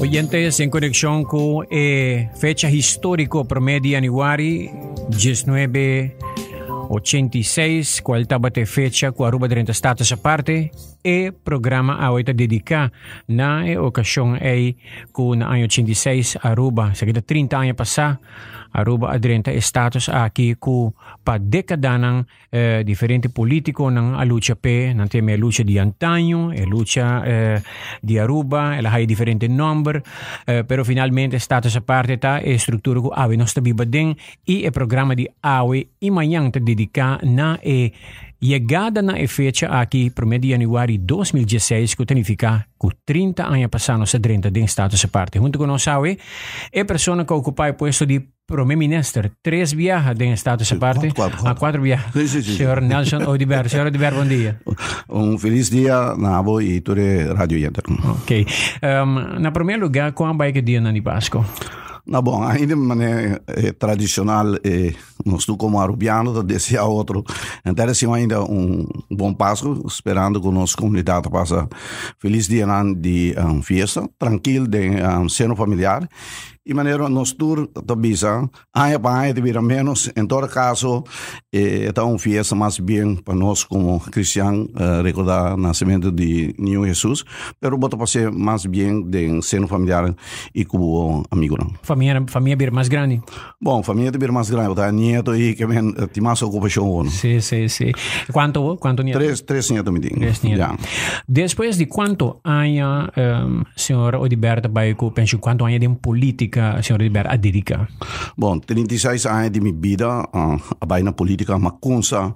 Oyentes, en conexión con eh, fecha histórica promedio de 1986, cual tabate fecha con aruba 30 estatus aparte, e programa a oita dedica na eh, ocasión ei con año 86 aruba, seguida 30 años pasados, Aruba Adrenta status aki ku pa dekada ng eh, diferente politiko ng a lucha pe, nante may lucha di antaño, e eh, lucha eh, di Aruba, e eh, lahay diferente number, eh, pero finalmente status aparte ta e eh, strukturo ku awi nos tabiba ding i e programa di awi imayang te dedika na e Llegada na efecha aqui o meio de januário 2016, que significa que 30 anos passaram se dentro de status parte. Junto com nós, a pessoa que ocupa o posto de Promeminister, três viajas de Estado sí, aparte cuatro, quatro cuatro. a cuatro viajas. Sí, sí, Señor Nelson Odiber. senhor Odiber, bom dia. Um feliz na Avo e Ture Rádio Yenter. Ok. Um, na primeiro lugar, ¿cuán vai que dia na Nipasco? Na bom, ainda mané é, eh, tradicional, é, eh, nós tu como arubiano, da desse a outro. Então, ainda um bom Páscoa, esperando que a nossa comunidade passe feliz dia de eh, um, festa, tranquilo, de um, seno familiar y manera nos tour de visa, hay para de vida menos, em todo caso, é eh, está un fiesta mais bem para nós como cristãos eh, recordar o nascimento de Jesus, mas pero voto pasé mais bem de seno familiar e como amigo. família Familia, familia bir mais grande. bom família de bir mais grande, está neto e que ven, tem mais ocupação Sim, sim, sí, sí. quanto cuánto nieto? três tres me tienen. Tres nietos. depois de quanto años, um, eh, señora Odiberta Baico, pensó quanto años de política politica, signor Ribera, aderica? Bom, 36 anos de minha vida, uh, eh, abai na politica ma kunsa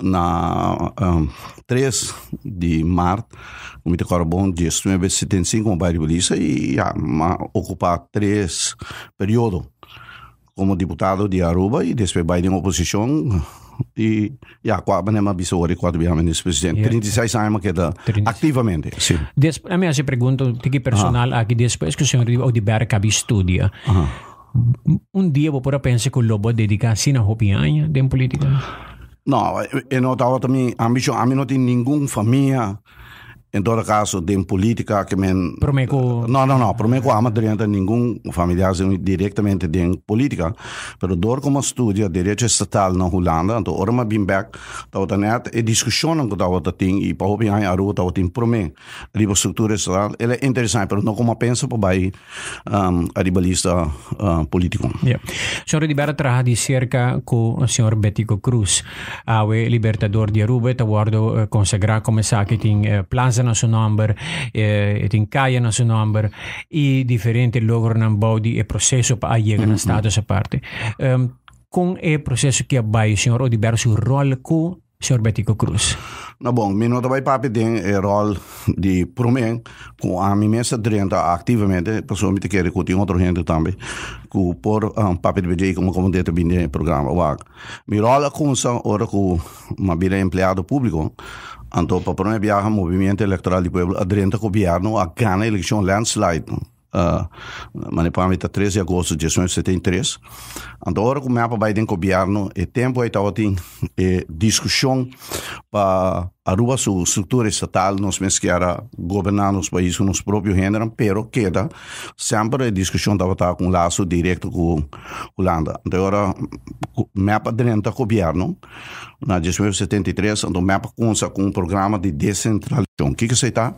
na um, 3 de março, o Mito Corobon de 1975, o bairro de Belisa, e uh, ocupar três períodos como deputado de Aruba e depois de oposição e ja, qua, ben hemos visto ahora cuatro viajes en presidente. Yeah. 36 anos que da ativamente Sí. Des, a minha se pregunto, tiki personal, ah. aquí que o senhor o de Berca estudia. Ah. Um dia vou a pensar que o Lobo dedica assim na roupinha de política? Não, eu não estava também. A mim, a mim não tem nenhuma família. Em todo caso, tem política que men... Promeco... Não, não, não. Promeco ama direita nenhum familiar diretamente tem política. Pero dor como estudia direito estatal na Holanda, então, ora ma bim back, tau ta net, e discussão que tau ta ting, e pa hopi ai aru tau ting prome, riba estrutura estatal, ele é interessante, pero não como pensa pa bai um, ehm, a ribalista uh, eh, político. Yeah. Senhor Ribera traha di cerca com o senhor Betico Cruz, awe libertador di Aruba, tau guardo uh, eh, consagrar como saque ting uh, eh, plaza Casa Nacionamber, eh, Tincaia nome e diferentes logros na Body e processo para llegar a é estados uhum. aparte. Um, ehm, com é o processo que abai o senhor Odiberto rol com o senhor Betico Cruz? Na bom, meu nota vai papi tem o eh, rol de promen com a minha mesa drenta ativamente, pessoalmente quer que tem outro gente também, com por ah, um, papi de BJ como comandante bem programa. Meu rol é com ora com uma vida empregado público, Então, para o próximo viagem, Electoral movimento eleitoral do povo a landslide. uh, ah, manipamita 13 de agosto de 1973. Agora o mapa Biden governo e tempo é tal tem e discussão para a rua sua estrutura estatal nos meses que era governar os países os próprios gêneros, pero queda sempre a discussão da estar com laço direto com Holanda. Agora o mapa dentro do governo na 1973, o mapa consta com um programa de descentralização. O que que você está?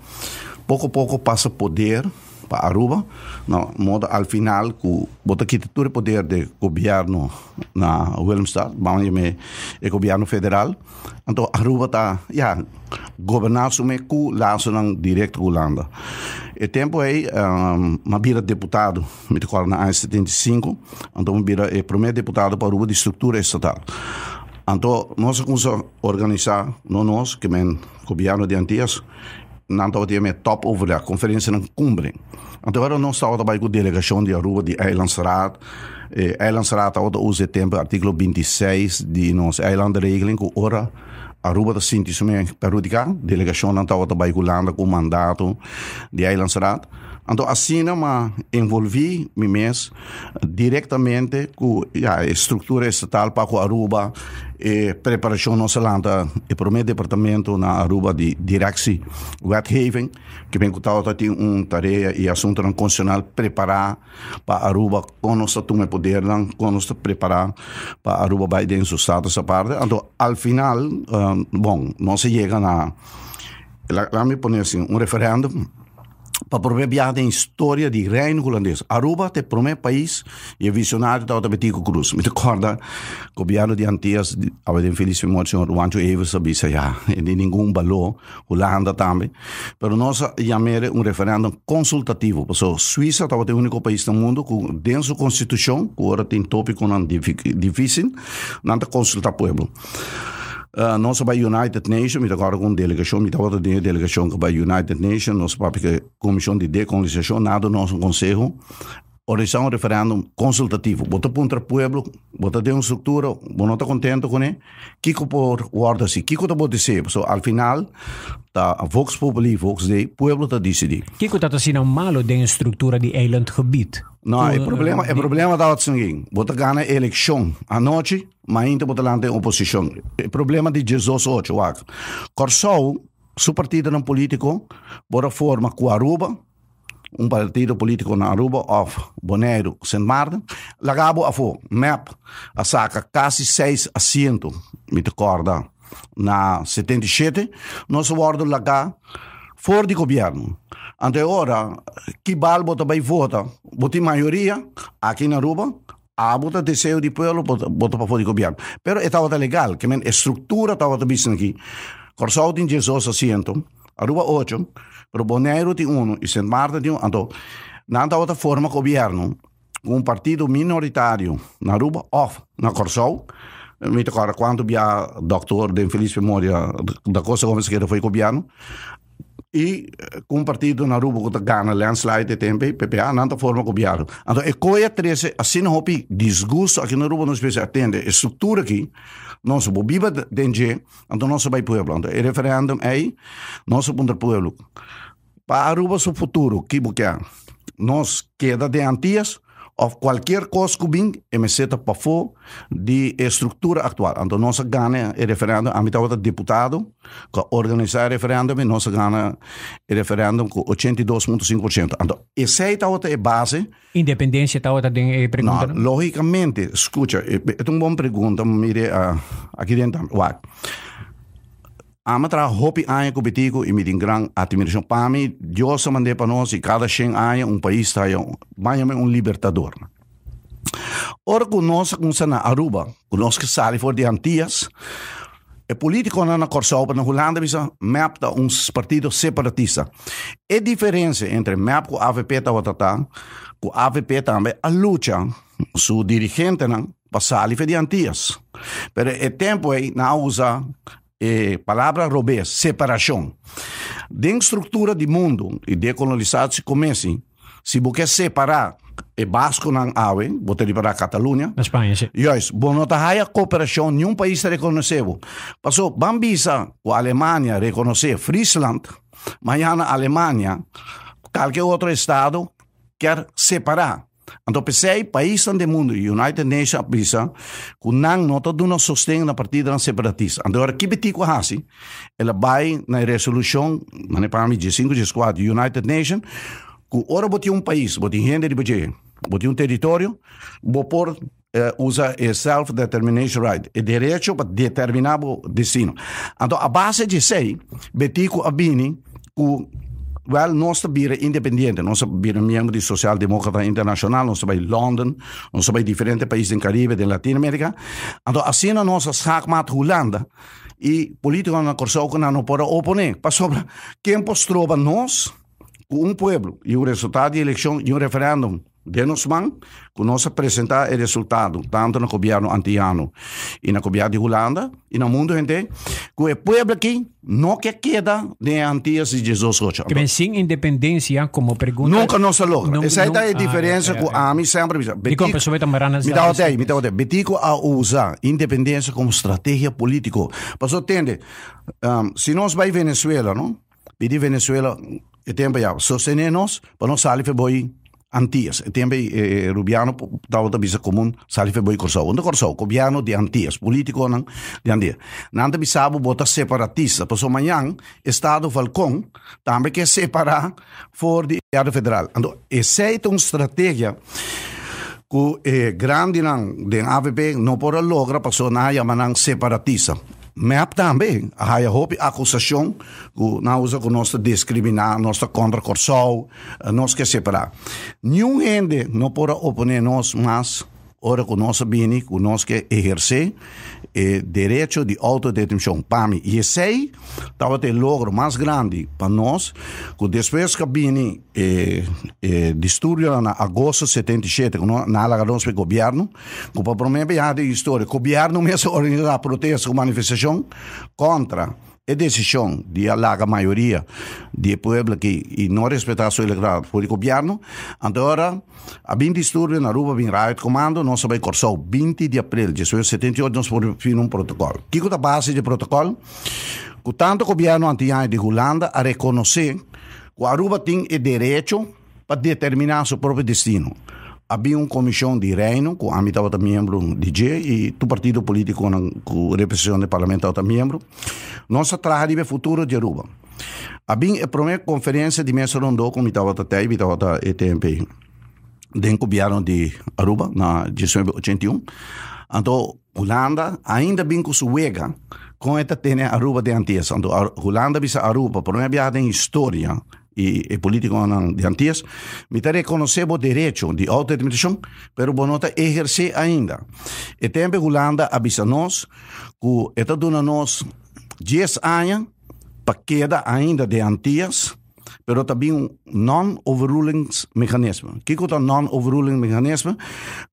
Pouco a pouco passa poder para Aruba, na modo al final que bota quitura poder de governo na Wilmstad, banje me é governo federal, então Aruba tá, ja, governar sume ku laço nang direto o landa. E tempo aí, um, uma vira deputado, me decora na 75, então vira é primeiro deputado para Aruba de estrutura estatal. Então, nós começamos a organizar, não nós, que o governo de Antias, nantautiemme top overleg, konferensie ng kumbring. Ang tawaro nung sa otabay ko delegasyon di Aruba di Island Serat, eh, Island Serat ako taong setembro, artikulo 26 di nos Island Regling ko ora, Aruba ta sinti sumi Peru di ka, delegasyon ng tao tabay ko landa ko mandato di Island Serat, então, assim, né, me envolvi me mês diretamente com a estrutura estatal para Aruba e preparação nossa lanta e para o meu departamento na Aruba de Diraxi, Wet Haven, que vem com tem uma tarefa e assunto constitucional preparar para Aruba com nossa turma poder, com nossa preparar para Aruba vai dentro do essa parte. Então, ao final, um, ah, bom, se chega na... Lá, lá me põe assim, um referendo para prover a história de reino holandês. Aruba é o primeiro país e é visionário da Otabetico Cruz. Me recorda que o viado de Antias, a ver, infeliz memória, o senhor Juancho Eves sabia já, de nenhum valor, Holanda também. Mas nós chamamos um referendo consultativo. Porque Suíça estava o único país do mundo com denso constituição, que agora tem tópico não difícil, não consulta o povo nós nós a United Nations, met agora com delegação, met outra delegação que a United Nations, nós para a comissão de decolonização, nada nosso conselho, orição referendo consultativo. Bota para o povo, bota de uma estrutura, bota não está contente com ele. Kiko por guarda-se, assim, Kiko está bota dizer. So, al final, tá Vox Populi, Vox Dei, povo está decidir. Kiko está sendo não malo de uma estrutura de eiland gebied. Não, o é eh, problema, o é problema da seguinte, bota ganha eleição à noite, mas ainda bota oposição. O é problema de Jesus hoje, o Corsou, seu partido não político, bora forma com Aruba, um partido político na Aruba of Bonaire, Saint Martin, lagabo a fo, MEP, a saca quase seis assentos, me recorda, na 77, nosso bordo lagá, fora de governo. Até agora, que balbo também vota, vota em maioria, aqui na Aruba, a bota desejo de pueblo, bota para fora de governo. Pero estava é legal, que a estrutura estava também aqui. Corsau tem 18 assentos, Aruba 8, Roboneiro de um e São Marta de um. Então, nada outra forma governo. Um partido minoritário na Aruba, off, na Corsol. Me agora, quando o doutor de infeliz memória da Costa Gomes que foi governo, e com um partido na Aruba que ganha landslide também, PPA, nada forma governo. Então, é coisa 13, assim, houve desgosto aqui na Aruba, não precisamos atender a estrutura aqui, não se viver de então nós vamos para o povo. Então, o referendo é, nós vamos para o povo para o nosso futuro, que porque é, nós queda é de antias of qualquer coisa que vem, MZ para fora de estrutura atual. Então, nós ganha o é referendo, a metade do deputado que organizar o referendo, nós ganha o referendo com 82,5%. Então, essa tá é a base. Independência está outra pergunta? Não, logicamente, escuta, é uma boa pergunta, mire, ah, aqui dentro. Uau. Amatra hopi anha kubitico e midingrang admiração pami Deus mande para nós e cada cem anha um país está banha um libertador. Ora com nós com sana Aruba, com nós que sai for de Antias, é político na na Corsoba na Holanda bisa da uns partidos separatista. E diferença entre map com AVP ta watata, com AVP também a lucha su dirigente não passar ali de Antias. Pero é tempo aí na usa palavra robês, separação. De estrutura de mundo e decolonizado se comece, se você separar e é Basco na Aue, botei para a Catalunha. Na Espanha, sim. E isso, bonota a cooperação, nenhum país reconheceu. Passou, Bambisa, a Alemanha reconheceu Friesland, amanhã a Alemanha, qualquer outro estado quer separar. Então pensei, país do mundo, United Nations apisa, que não nota de uma sostém na partida não separatista. Então agora, que betico é hasi, ela vai na resolução, mane para mim, de 5 de 4, United Nations, que ora botou um país, botou gente de budget, botou um território, vou pôr usar eh, usa o self-determination right, o direito para determinar o destino. Então, a base de sei, betico abini, que Wel, nós bira independente, nós bira membro de Social-Democrata Internacional, en Londres, London, somos en diferentes países del Caribe, de Latinoamérica. Então, assim a nossa schaakmaat Holanda, e político na Corsoca não pode oponer. Passou pues nos quem postrou nosotros, nós, um povo, e resultado de elección y un referéndum? Denos man, que nós apresentar o resultado, tanto no governo antiano e no governo de Holanda, e no mundo inteiro, que o povo aqui não quer queda de antes de Jesus Rocha. Que sem independência, como pergunta... Nunca nos se logra. Não, Essa não, é a diferença ah, é, é, é. que a mim sempre... Betico, me dá o tempo, me dá o tempo. Betico a usar independência como estratégia política. Mas entende, um, se nós vai Venezuela, não? Pedir Venezuela, é tempo já, sostener-nos, para não sair para Antillas. Tembe eh, eh Rubiano tawa ta bisa komun salife boy korsau. Onda korsau kobiano di Antillas, politiko nang di Antillas. Nanta bisabu bota separatista. Paso manhã estado Falcon também quer separar for di Estado federal. Ando aceita uma estratégia que eh, grande nang den AVP não pora logra paso na yamanang separatista. Mas também há a acusação que não usa que nós discriminar, nós contra Corsol, nós que separar. Nenhum gente não pode oponer nós mais Ora, o nosso bem, o nosso que exercer é, direito de autodeterminação. Para mim, e esse aí, estava o logro mais grande para nós, que depois que vim é, é, distúrbio na agosto de 77, no, na alagação do governo, que para mim é a história, o governo mesmo organizou a manifestação contra é decisão de a larga maioria de pueblo que não respeitar sua eleição por governo, agora a bem distúrbio na rua, bem raio de comando, nós vai cortar 20 de abril de 1978, nós vamos fazer um protocolo. Que é a base de protocolo? Que tanto o governo antiano de Holanda a reconhecer que a Aruba tem o direito para determinar seu próprio destino havia uma comissão de reino, com a mitad também membro DJ e do partido político com representação de parlamento também membro. Nossa trabalho é futuro de Aruba. Havia eh, a primeira conferência de mesa rondou com a até a TEI, mitad da ETMP. Denko vieram de Aruba, na 1981. Então, Holanda ainda bem com Suega, com esta tem Aruba de antes. Então, Holanda visa Aruba, por uma viagem história, e, e político de Antias, me teria o direito de autodeterminação, mas Bonota exercer ainda. E também Holanda avisa nós que está dando nós 10 anos para queda ainda de Antias, pero também um non-overruling mecanismo. O que é o non-overruling mecanismo?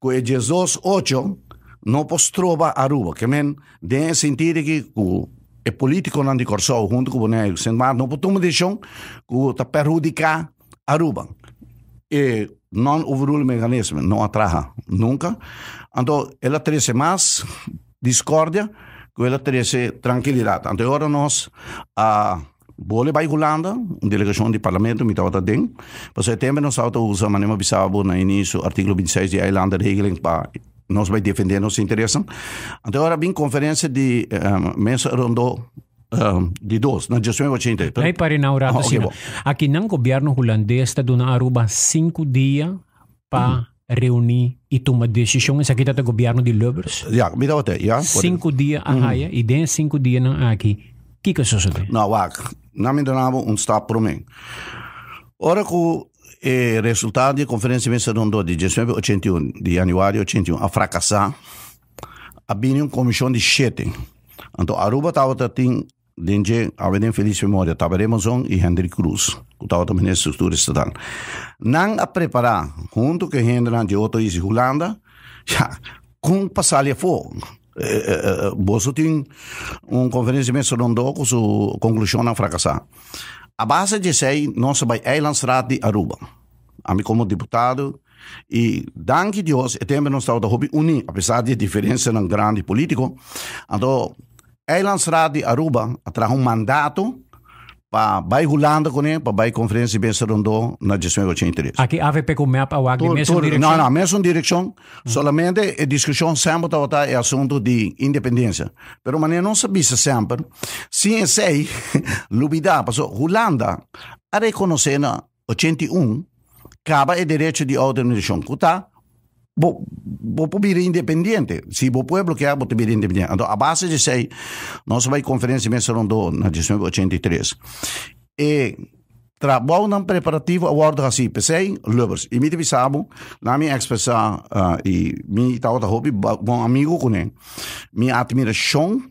Que é Jesus 8 não postrova Aruba, que men, de sentir que o e é politico non di corso junto con não San deixar que dicion ku ta perjudica Aruba e não overrule mecanismo não atraha nunca então ela teria mais discórdia que ela teria tranquilidade então agora nós a Bole vai Holanda, uma delegação de parlamento, me estava dentro. Para setembro, nós estávamos usando, né, mas não avisava no início, artigo 26 de Irlanda, regeling para nós vai defender nosso interesse. Então, agora vem conferência de um, eh, Mensa Rondô um, eh, de dos, na 1880. Aí para inaugurar, oh, okay, aqui não governo holandês está dando Aruba cinco dias para uhum. reunir e tomar decisão. Isso aqui está o governo de Lubbers. já me dá até, já cinco dias a raia, e dentro de cinco dias não aqui. O que que sucede? Não, wag. Não me dava um stap para mim. Ora que e resultati conferenze messa non do di dicembre 81 di de 81 a fracassar uma comissão un commission di a anto aruba tava tatin denje aveden feliz memoria tabaremozon e Henry Cruz que tava também ministro estrutura estatal não a preparar junto que Henry de outro is Holanda já com passalia fogo eh, eh, Bolsonaro tem uma conferência mensal não dou com sua conclusão a fracassar a base de sei, nós vai Eilandsraad é de Aruba. A mim como deputado, e danke Deus, e também nós estamos hobby unir, apesar de diferença não grande político. Então, Eilandsraad é de Aruba traz um mandato Pabai Gulanda kone, pabai konferensi benserondo na disme ko chen aqui Aquí AVP con mapa apa aquí mesmo dirección. No, no, mesmo dirección. Mm. Solamente a discussão sempre tota está tá é assunto de independência. Pero mané não sabia sempre. é sei, lubida pasó Gulanda a reconhecer na 81 caba o direito de autodeterminação. Cuta, vos, vos vivir independiente. Se vos puede bloquear, vos te vivir independiente. Então, a base de sei, nós vai conferência mensalão do, na 1983. E, trabalho não preparativo a guarda assim sei lovers e me divisavo na minha expressa uh, ah, e me tal da hobby bom amigo com ele minha admiração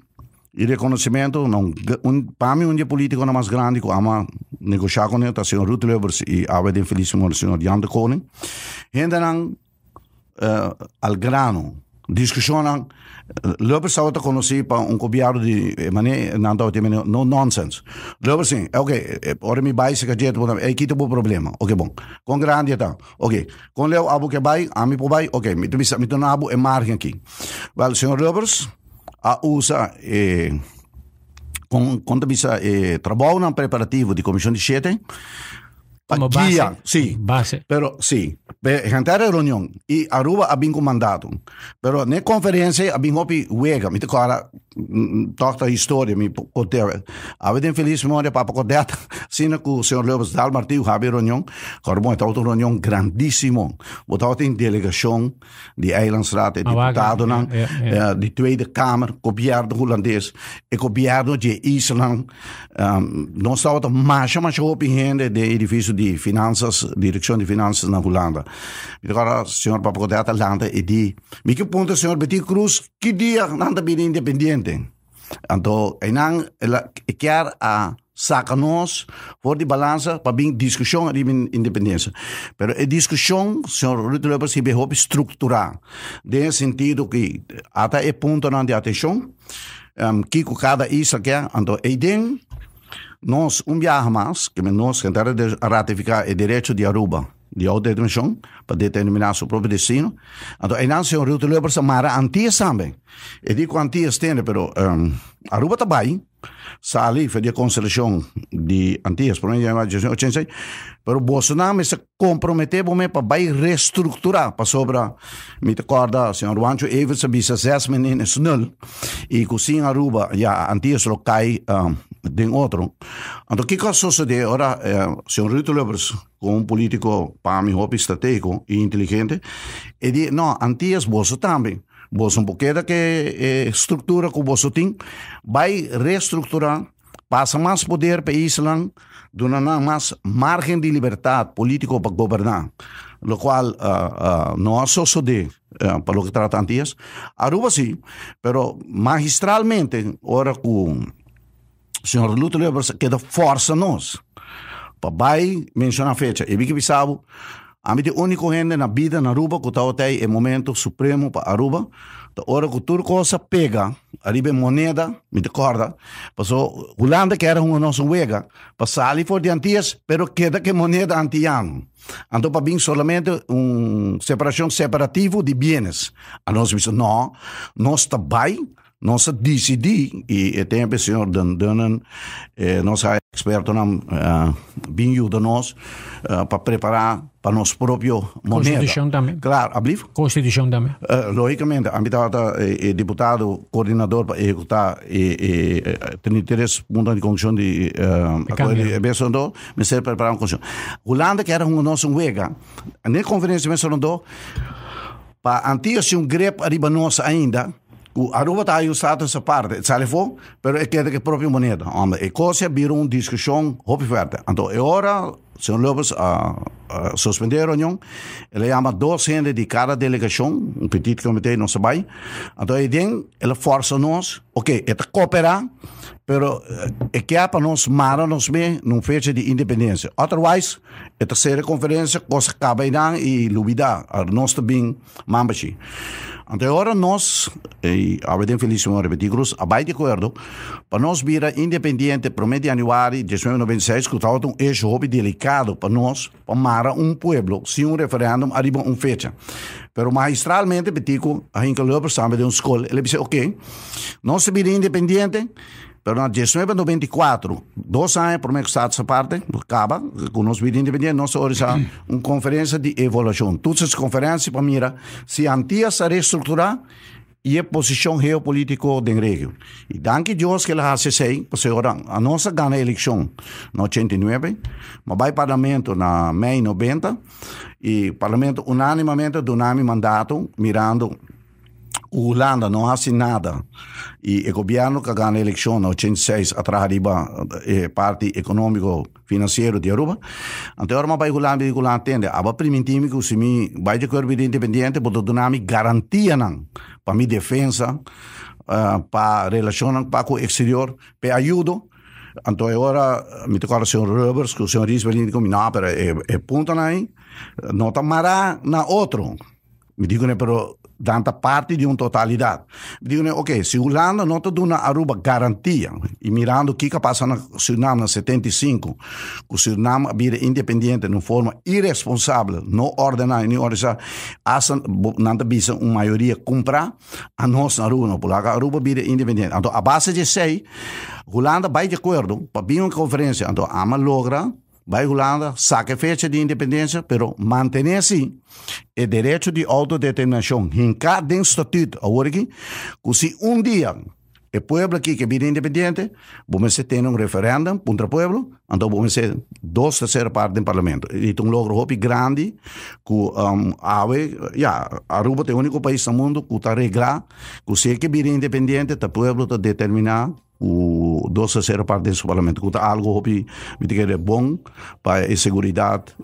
e reconhecimento não um, para mim um dia político não mais grande que ama negociar com ele tá senhor Ruth Lovers e a vez infeliz o senhor Jan de Koning ainda não uh, al grano. Discussionam, eh, Löber zou te kunnen para um kopiaar de mané não aantal die no nonsense. Löber sim, eh, ok. ora me vai se ka jet, é aqui kita problema, ok bom. Kon gran dieta, ok. Com leu abo que vai, ami po vai, ok. Me tu mi mi tu na abu e margem aqui. Wel, senhor Löbers, a usa com, conta bisa eh, trabalho preparativo de comissão de sete. Como base, sim. Base. Pero, sim jantar reunião e Aruba abin mandado, Pero na conferência abin hopi wega, mito cara toca história mi coter. Ave den feliz memória o codeta, sina com o senhor Lobos Dal Martiu habe reunião, corbo está outra reunião grandíssimo. Botou tem delegação de Eilandsraad eh, e deputado nan, de Tweede Kamer, copiado holandês, e copiado de Island. Um, ehm, nós estava mais mais hopi de edifício de finanças, direção de finanças na Holanda. Agora o senhor Papa Codeta landa e di. Me que ponto o senhor Beti Cruz que dia não landa bem independente? Então, não enang quer a saca nós por de balança para bem discussão de independência. mas a discussão, senhor Ruto Leber se behop estruturar. De sentido que até é ponto não de atenção. Um, ehm, que cada isso que então, e den nós um dia mais, que nós tentar ratificar o direito de Aruba de autodeterminação para determinar seu próprio destino. Então, a Nancy é um rio de lua para chamar Antias também. Eu digo Antias tem, mas um, Aruba está bem. Sali foi a constelação de Antias, por exemplo, em 1986. Mas Bolsonaro se comprometeu para reestruturar, para sobra, me recorda, o senhor Juancho, ele se bicicleta, meninas, nul. E cozinha Aruba, já Antias, locai, um, ehm, de otro. qué ¿qué caso sucede Ahora, eh, señor Rito Lebres, como un político, para mí, estratégico e inteligente, no no, no, antes vos también, un que eh, estructura con que va va vai reestructurar passa mais poder para una dona más margen de libertad político para gobernar, lo cual ah, ah, no uh, eso de eh, para lo que trata antes. Aruba sí, pero magistralmente, ahora con senhor Luto Lebers, que é da força nós. Papai menciona a fecha. E que sabe, a mim única gente na vida na Aruba, que está até é momento supremo para Aruba. Da hora que tudo coisa pega, arriba moneda, me recorda, passou, Holanda que era uma nossa huega, passar ali de diantias, pero queda que moneda antiano. Então, para vir somente uma separação separativa de bienes. A nós disse, não, nós também, nossa DCD, e, e tem o senhor Dan Dunnan, eh, é, nossa experto, nam uh, é, vinho de nós, uh, é, para preparar para nosso próprio moneda. Constituição também. Claro, abriu? Constituição também. Uh, logicamente, a mitad é, é deputado, coordenador para executar e, e tem interesse no mundo de condição de aberto, mas se preparar uma condição. Landa que era um nosso wega, na conferência mencionou para antigo se um grepe arriba nossa ainda, o Aruba está usado essa parte, salvou, mas é que é própria moneda. A Escócia virou uma discussão muito forte. Então, agora, o senhor Lopes uh, uh, reunião. ele chama dois gente de cada delegação, um petit comitê, não se vai. Então, ele, ele força nós, ok, cooperar, mas pero é que é para nós, mara nós bem, num fecha de independência. Otherwise, a terceira conferência, coisa acaba e lubida nossa nós também, mambaxi. Ante ahora nós, eh, a ver, feliz un repetículos, a de acuerdo, para nós vira independiente promedio anual de 1996, que estava um hecho hobby delicado para nós para mara um pueblo, sin um referéndum, arriba um fecha. Pero magistralmente, petico, a gente que lo sabe de un school, ele disse ok, nós vira independiente, Pero en 1924, dos años por estado essa parte, acaba, con los vídeos independientes, nós organizamos mm. una conferencia de todas Entonces, conferências para mirar si antes se reestructura e a posição geopolítica de região. E danke Deus que ela acessei, porque agora a nossa ganha a eleição em 89, mas vai parlamento na meia 90, e parlamento unanimemente do nome mandato, mirando o Holanda não hace assim nada. E o governo que ganha a eleição em 86, atrás arriba, é eh, parte econômico financeiro de Aruba. Então, agora vai Holanda o Holanda atende. Aba permitir-me que se me vai de corpo independente, botou dinami garantia não para minha defesa, uh, ah, para relação com o exterior, para ajuda. Então, agora, me tocou o senhor Roberts, que o senhor disse, não, pera, é, é, é ponto aí, não está é? mará na outro. Me digo, né, pero tanta parte de uma totalidade. Digo, ok, se Holanda não está dando uma Aruba garantia, e mirando o que passa no Suriname em 75, que o Suriname vira independente de uma forma irresponsável, não ordenar, nem ordenar, essa não te bisa uma maioria comprar a nossa Aruba, não a Aruba vira independente. Então, a base de sei, Holanda vai de acordo, para vir uma conferência, então, ama logra, vai Holanda, saque fecha de independência, pero mantém assim o direito de autodeterminação em cada estatuto agora que se um dia o povo aqui que vira independente, vamos ter um referendo contra o povo, então vamos ter dois terceiras partes do parlamento. E tem um logro grande que um, ave, yeah, Aruba é o único país no mundo que está regra que se é que vira independente, tá o povo está determinado o doce ser parte desse parlamento, que algo que é bom para a segurança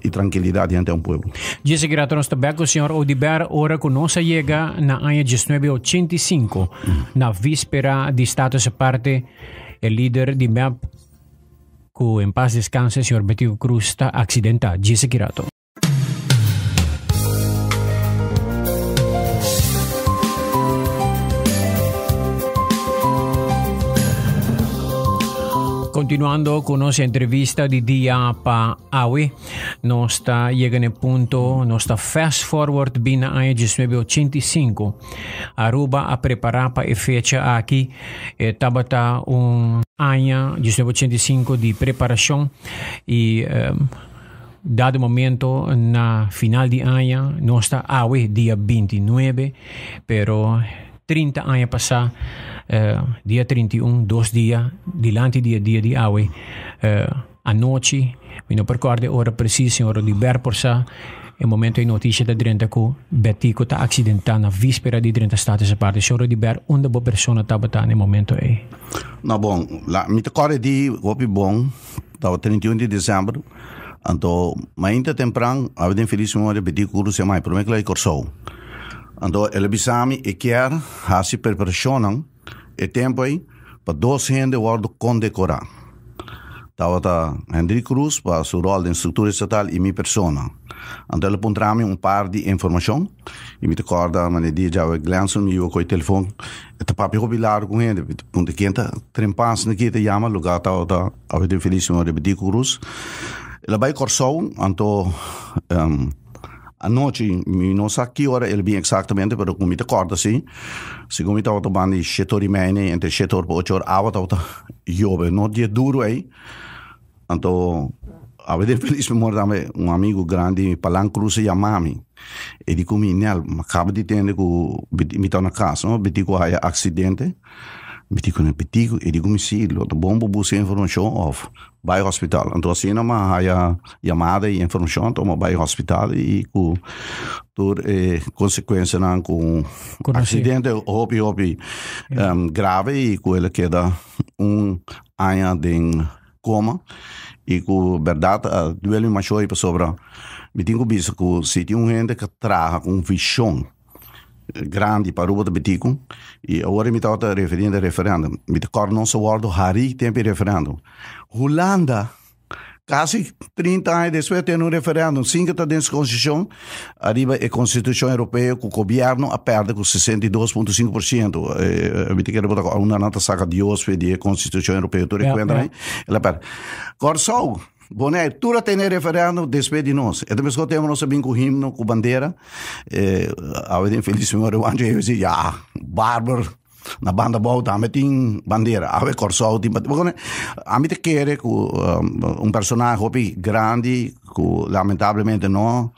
e tranquilidade ante um povo. Disse que nós também o senhor Odiber ora que nós chega na ano 1985, mm. na víspera de Estado parte, o líder de MEP, que em paz descanse, senhor Betinho Cruz, está acidentado. Disse que Continuando com nossa entrevista de dia para chegando está llegando nós está fast forward ano eh, de 1985. Aruba a preparar para fecha aquí, um ano de 1985 de preparação e... um, dado momento, na final de ano, nós está hoy, dia 29, pero 30 anos passa uh, eh, dia 31 dois dias diante dia dia de aue uh, a noite não percorre hora precisa hora liber por sa e momento in notícia da Drenta ku betico está accidenta na víspera de Drenta state se parte soro di ber onda bo persona batendo batane momento e na bom lá, me te de di bom estava 31 de dezembro anto ma inta tempran avden feliz memoria betico se mai promecla i corsou ele elebisami ikier hasi per personam e aí para dos hende wardo condecorar. Tava ta Henry Cruz pa seu rol de estrutura estatal e mi persona. Ando ele pontrami um par de informação e me recorda mane di já o Glanson e o telefone e ta papi robilar com hende ponte quenta trempas ne kita llama lugar tava ta ave de felíssimo de Cruz. Ele vai corsou anto um, ehm, Anoche, no sé a qué hora il bien exactamente, pero comité corta, sí. Si comité auto bandi, shetor y mene, entre shetor por ocho horas, auto auto, llove, no die duro ahí. Eh? Anto, a veces feliz me muerde un amico grande, Palan Cruz, llamami. E dico, mi, ma capo di tende, mi sta una casa, no? Bitico, hai accidente. Bitikune bitiku edigume si lo o bombo busi information of vai hospital. Então assim na a chamada e informação toma então, vai hospital e com tur eh, consequência não com acidente hopi hopi um, grave e com ele queda um ano de coma e com verdade a duelo machoi para sobra. Me tenho visto que se tem um gente que traga com visão grande para o beticum e agora me está referindo a referendo me decor não se guardo hari tempo referendo Holanda quase 30 anos depois tem um referendo sim que está dentro da Constituição arriba a Constituição Europeia que o governo a perde com 62,5% eh, me quero botar uma nota saca de osso de Constituição Europeia tu recuerda né ela perde Corsol Boné, tudo tem referendo, despede nós. E depois que temos nosso bingo himno com bandeira, eh, a vez infeliz senhor, eu anjo, eu disse, ah, bárbaro, na banda boa, também tem bandeira, a vez corsou, tem bandeira. Né, a mim te quer que um, um personagem grande, que lamentavelmente não,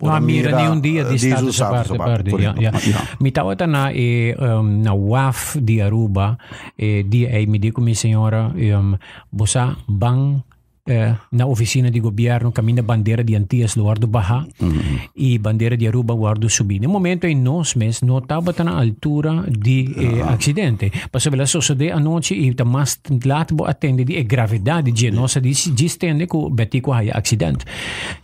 No mira ni un dia di stato sa parte parte ya ya mi tawa ta na e eh, um, na UAF eh, di Aruba e di e mi dico mi signora um, bosa bang é. na oficina de governo caminha a bandeira de Antias do Ardo do Bahá uhum. e bandeira de Aruba do Ardo Subir. No momento em nós mesmos não estava tá na altura de eh, acidente. Ah. Passou pela sociedade à noite e tá mais lá atende de eh, gravidade de nossa distende com o betico aí acidente.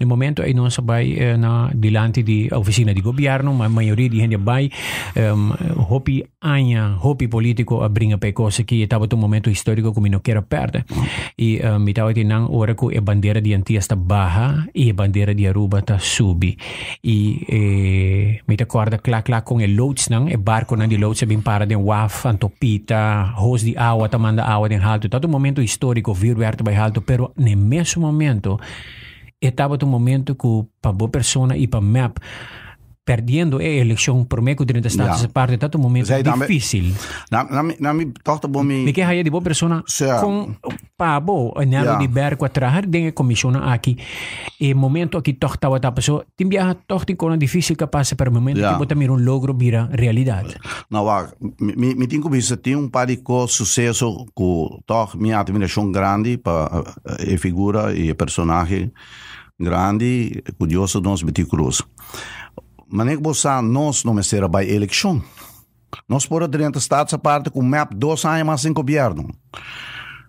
No momento em nós vai eh, na delante de oficina de governo, mas a maioria de gente vai um, ehm, hopi anha, hopi político a brinca pecosa que estava um momento histórico que eu não quero perder. Uhum. E um, ehm, estava então, ora com a bandeira de Antias está barra e a bandeira de Aruba está subi. E, e me recorda lá, lá com o loads nang, E barco não de Lodes é bem para de Waf, Antopita, Ros de Água, tamanda manda Água de Alto. Todo momento histórico, vir Alto vai Alto, pero no mesmo momento, estava um momento que para boa persona e para mim, perdendo a eh, eleição por meio de Estados ja. parte tanto momento difícil. Não eh, oh, tipo, me, bomi. Me é de boa pessoa. ja. com pabo anelo ja. de berco atrás a comissão aqui e momento aqui tohta a pessoa tem viaja tohta com difícil passa para o momento ja. que bota um logro virar realidade. Não vá, me me tinha visto tem um par de co sucesso com toh minha admiração grande para a eh, figura e personagem grande curioso dos Betty Cruz. Manik Bosan nos nomecer by election. Nós por adiante estado a parte com MEP dois anos mais em governo.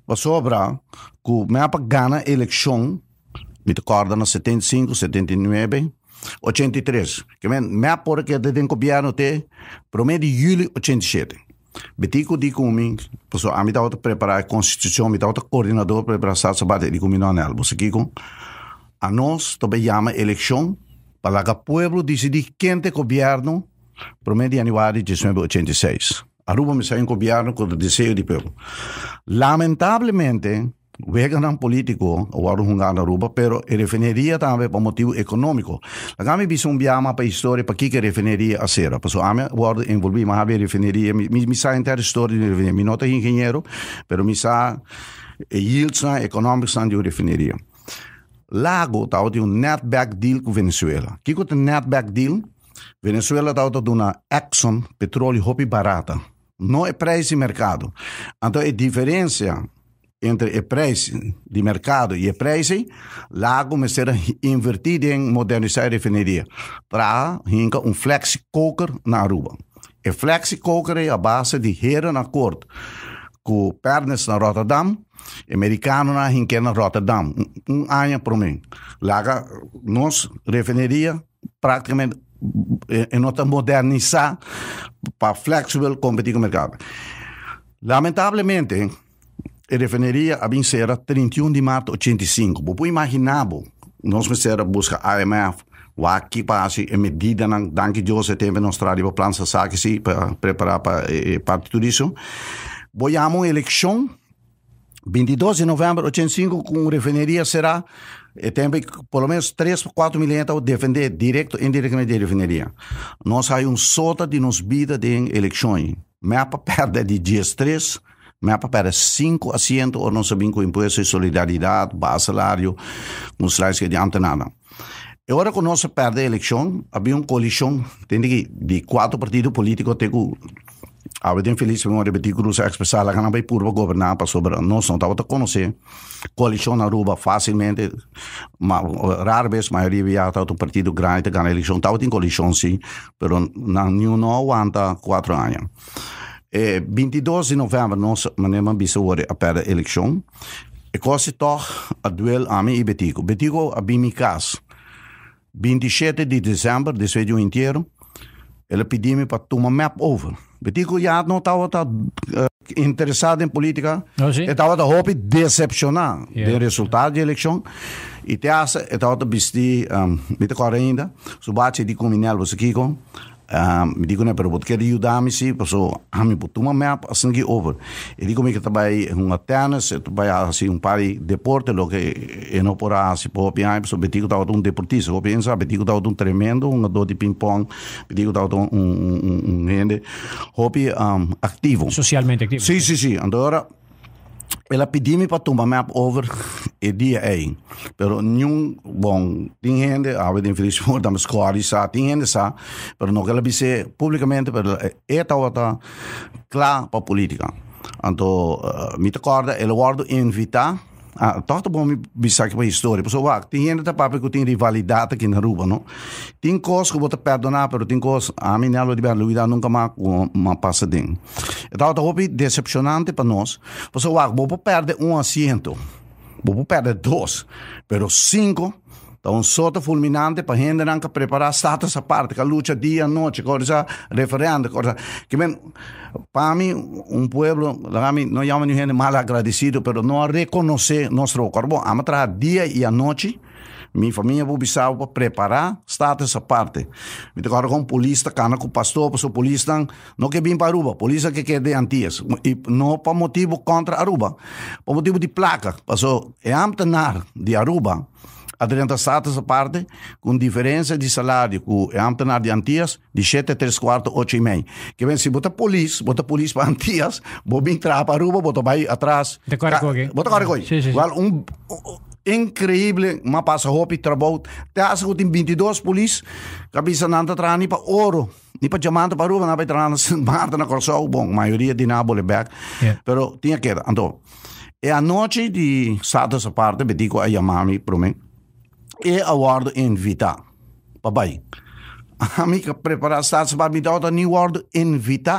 para sobra que o MEP gana eleição, me recorda na 75, 79, 83. Que MEP por que tem governo até 1 de julho 87. Betico di kumi, posso a mitad outra preparar a constituição, mitad outra coordenador preparar a sabate di kumi não anel. Você aqui com a nós também chama eleição para que o povo decidir quem te governo por meio de janeiro de 1986. Aruba me saiu um governo com o desejo do povo. Lamentavelmente, Vega um político, o Aru Hungana Aruba, pero a refineria também por motivo econômico. Lá me bisu um biama para a história, para que que a refineria a ser. Porque eu Aru envolvi mais a refineria, me, me sai inteira a história de refineria. Me nota engenheiro, pero me sai yields na econômicos na refineria lago tau ti un netback deal ku Venezuela. Kiko o netback deal? Venezuela tau ta duna Exxon petróleo hopi barata. Não é preço de mercado. Então, a diferença entre o preço de mercado e o preço, logo me será invertido em modernizar a refinaria para hinca um flexi coker na Aruba. O flexi coker é a base de hera na corte o pernes na Rotterdam, americano na hinken na Rotterdam, um ano por mim. Lá nós, refinaria, praticamente, em nota modernizar para flexível competir com o mercado. Lamentavelmente, a refinaria a 31 de março de 85. Você imaginava, nós buscar busca IMF, o aqui passa em medida na danke Deus teve na Austrália para plantar saque se preparar para para tudo Voyamos eleição 22 de novembro 85 com refineria será e eh, tem pelo menos 3 4 milhões a defender direto e indiretamente a refineria. Nós há um solta de nos vida de eleições. Mapa perde de dias 3 mapa para 5 assentos ou não sabem com imposto e solidariedade, baixo salário, nos reais que adianta nada. E agora que nós perdemos a eleição, havia uma colisão de quatro partidos políticos que Avem feliz pe de beti cruza expresa la cana bai purva gobernapa sobre nós não tava tá conhecer coalição Aruba facilmente ma raro vez maioria via tá partito partido grande ganha eleição tava tem coalição sim, pero na nenhum não aguenta quatro anni E 22 novembre novembro nós manema bisa ore a para eleição. E quase toch a duel a mim e betico. Betico a bimicas. 27 de dezembro, desfeito inteiro, ele pediu-me para tomar map over. o Yad não estava tá, uh, eh, interessado em política. Oh, ah, estava da roupa decepcionado yeah. do resultado yeah. da eleição. E te acha, estava a vestir, um, 40, subate de comunhão, você aqui com. दिगो ना पेरो बुतके रियु दामी सी पसो हमी पुतुमा मैं आप असन की ओवर दिगो मी किता बाई हुंगा त्यानस तो बाई आसी हुं पारी deporte lo que não por asi po pian so betigo tava um deportista o pensa betigo tava um tremendo um do de ping pong betigo tava un un un um hobby um, activo socialmente activo sim sim sim agora El pedime para tumba map over e dia é pero nenhum bom tem gente a ver infeliz por da escola sa tem sa pero no que ela bise publicamente pero eta tal tá claro para política então uh, me recorda ele guardo invitar a, tohto bom bisak uma história so wa tinha ta papo que tem rivalidade tá aqui na Aruba não tem coisas que vou te perdonar pero tem coisas a mim não de verdade nunca mais uma passa ding então tá hobby decepcionante para nós so wa ah, vou perder um assento vou perder dois pero cinco então, solta fulminante para a gente não preparar status a parte, que a luta dia e noite, coisa referente, coisa. Que bem, para mim, um povo, não de gente mal agradecido, mas não reconhecer nosso corpo. Ama trabalhar dia e a noite. Minha família vou precisar para preparar, status a parte. Me agora com polícia, cana com pastor, para o polícia, não que vim para Aruba, polícia que quer de Antias. E não para motivo contra Aruba, para motivo de placa, para o amtenar de Aruba adelantadas a parte, com diferença de salário, com o é amtenar de antias, de 7, 3, 4, 8 e meio. Que vem, se bota polícia, bota polícia para antias, vou vir para a rua, bota vai atrás. De cara, bota cara, Igual um increíble, uma passa roupa e trabalho. Até acho que tem 22 polícia, cabeça não está para ouro. Nem pa diamante para rua, não vai entrar na Marta, na Corsol, bom, a maioria de Nápoles, é back. Yeah. É. Pero tinha que, então, é a noite de sábado essa parte, me digo a Yamami para mim. A award in વિતા papai. Ami que prepara stats ba mi dau ni award in vita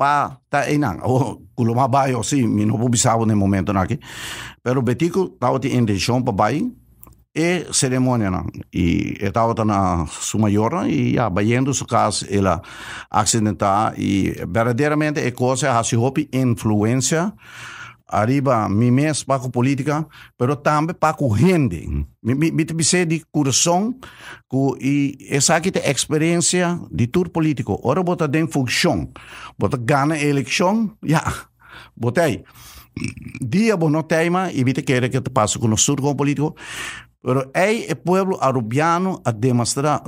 pa ta enang. O oh, kulo ma bayo oh, si mi no pubisavo ne momento na ki. Pero betico tau ti intention papai e ceremonia na. E e tau ta na su maior e a bayendo su cas la accidenta e verdadeiramente e cosa ha si hopi influencia arriba mi mes paco política, pero também paco gente. Mi mi, mi te de curso cu essa aqui te experiência de tour político. Ora bota den função. Bota gana eleição, já. Botei. Dia bo no tema e vite querer que te passo com o surgos político. Pero ei é pueblo arubiano a demonstrar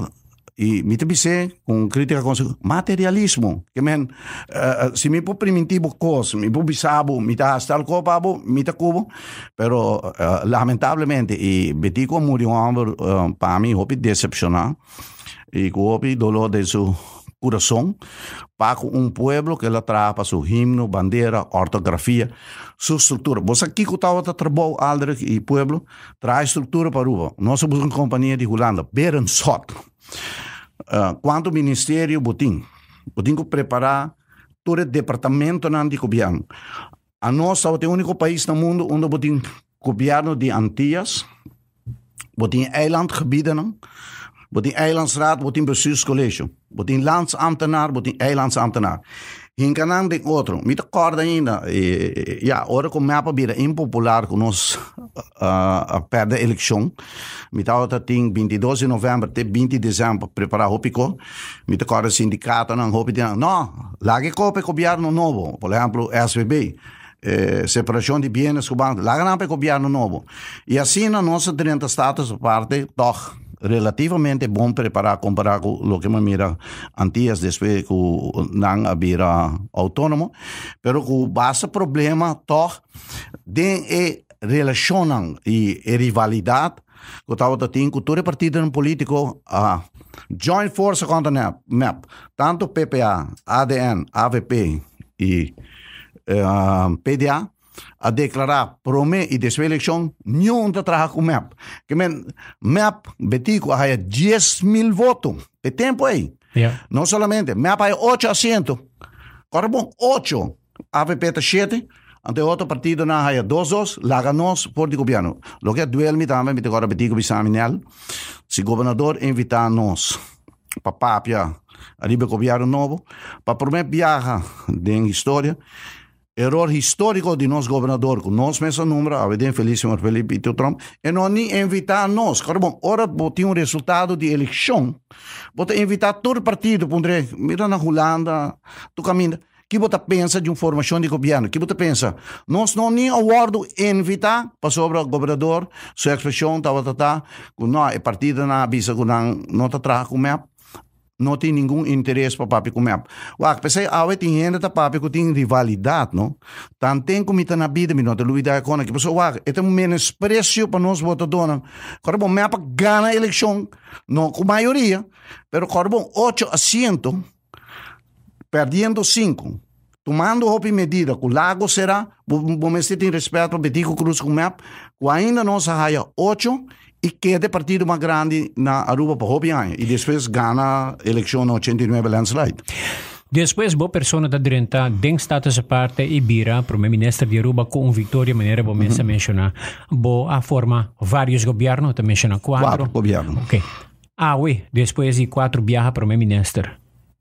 e mi disse com crítica con materialismo, que men, uh, eh, eh, si mi po primitivo cos, me po bisabo, mi ta hasta el copabo, mi ta cubo, pero uh, lamentablemente, y betico murió hambre, uh, para mí, hopi e y hopi dolor de seu coração para um povo que ela trapa seu himno, bandeira, ortografia, sua estrutura. Você aqui que estava trabalhando, Aldrich e povo, traz estrutura para Uba. Nós somos uma companhia de Holanda, Berensot quanto ah, quando o Ministério Butim, Butim preparar todo o departamento de Cubiano. A nossa é o único país no mundo onde Butim Cubiano de Antillas, Butim Eiland gebieden, Butim Eilandsraad, Butim Bestuurscollege, Butim Landsambtenaar, Butim Eilandsambtenaar. Hinkanang de outro. Me acorda ainda. E, e, agora com mapa vida impopular que nós uh, perde a eleição. Me outra tem 22 de novembro até 20 de dezembro preparar o pico. Me acorda sindicato não roupa de não. Lague copa governo novo. Por exemplo, SBB. Eh, separação de bienes com banco. que não para governo novo. E assim na nossa 30 status parte toque relativamente bom preparado comparado com o que me mira antes, depois que o não havia autônomo, pero o base problema toch de e eh, relacionam e, eh, e rivalidade que estava tendo com todo partido político a joint force contra NEP, MEP, tanto PPA, ADN, AVP e uh, PDA, a declarar prome i de elección nion ta trabaja con MEP. Que men MEP betico haya 10 mil votos. De tempo aí Yeah. No solamente. MEP haya 8 assentos Corbon 8. AVP ta 7. Ante outro partido na haya 2 2 la ganos por de gobierno. Lo que duel mi también mi agora betico bisaminal. Si governador invita a nós para papia arriba gobierno novo para promet viaja de história error histórico de nosso governador, com nós mesmo número, Abedin Felício, Felipe e Trump, e não nem invitar a nós. Agora, bom, ora botar um resultado de eleição, botar invitar todo partido, André, mira na Holanda, tu caminha. Que você pensa de uma formação de governo? Que você pensa? Nós não nem awardo invitar para sobre o governador, sua expressão, tal, tal, tal, com não é partida na avisa que não está atrás com o MEP não tem nenhum interesse para o papi comer. Uá, pensei, ah, eu tenho ainda o tá, papi que tem rivalidade, não? Tanto tem comida na vida, me nota, Luiz da Econa, é que pensou, eu é um preço para nós votadores. Agora, bom, me gana a eleição, não com maioria, pero agora, bom, 8 assentos, perdendo 5. Tomando roupa medida, que o lago será, bom, bom, tem respeito para Betico Cruz com o MAP, ainda não se raia 8 é de partido mais grande na Aruba para Hopianha e depois ganha a eleição 89 landslide. Depois, boa pessoa da direita, tem status a parte e vira primeiro-ministro de Aruba com vitória, maneira boa uhum. mencionar. Boa a forma vários governos, também menciona quatro. Quatro governos. Ok. Ah, oui. Depois de quatro viaja primeiro-ministro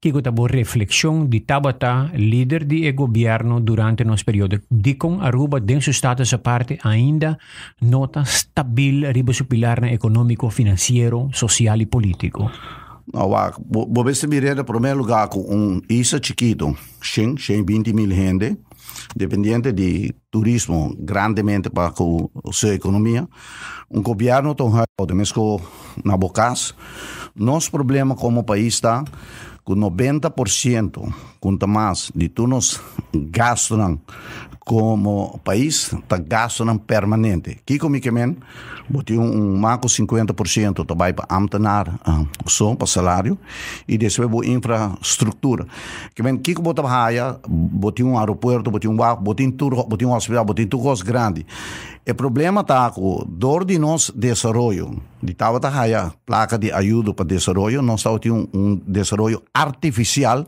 que gota boa reflexão de Tabata, líder de governo durante nosso período. Dicon Aruba, denso status parte ainda nota stabil riba seu pilar econômico, financeiro, social e político. Não, ah, vou ver se me renda, em primeiro lugar, com um isa chiquito, 100, 20 mil gente, dependente de turismo, grandemente para a sua economia. Um governo tão rápido, mesmo na Bocas, nosso problema como país está com 90% quanto mais de nós gastam como país, tá gastam permanente. Que comicamente, é botei um, um marco 50% tá vai para amtenar uh, som para salário e depois para infraestrutura. Que aqui que bota raia, botei um aeroporto, botei um barco, botei um tour, botei um hospital, botei um tudo grande. O problema está com dor de nosso desenvolvimento. De estava a placa de ajuda para desenvolvimento, nós estamos tendo um desenvolvimento artificial,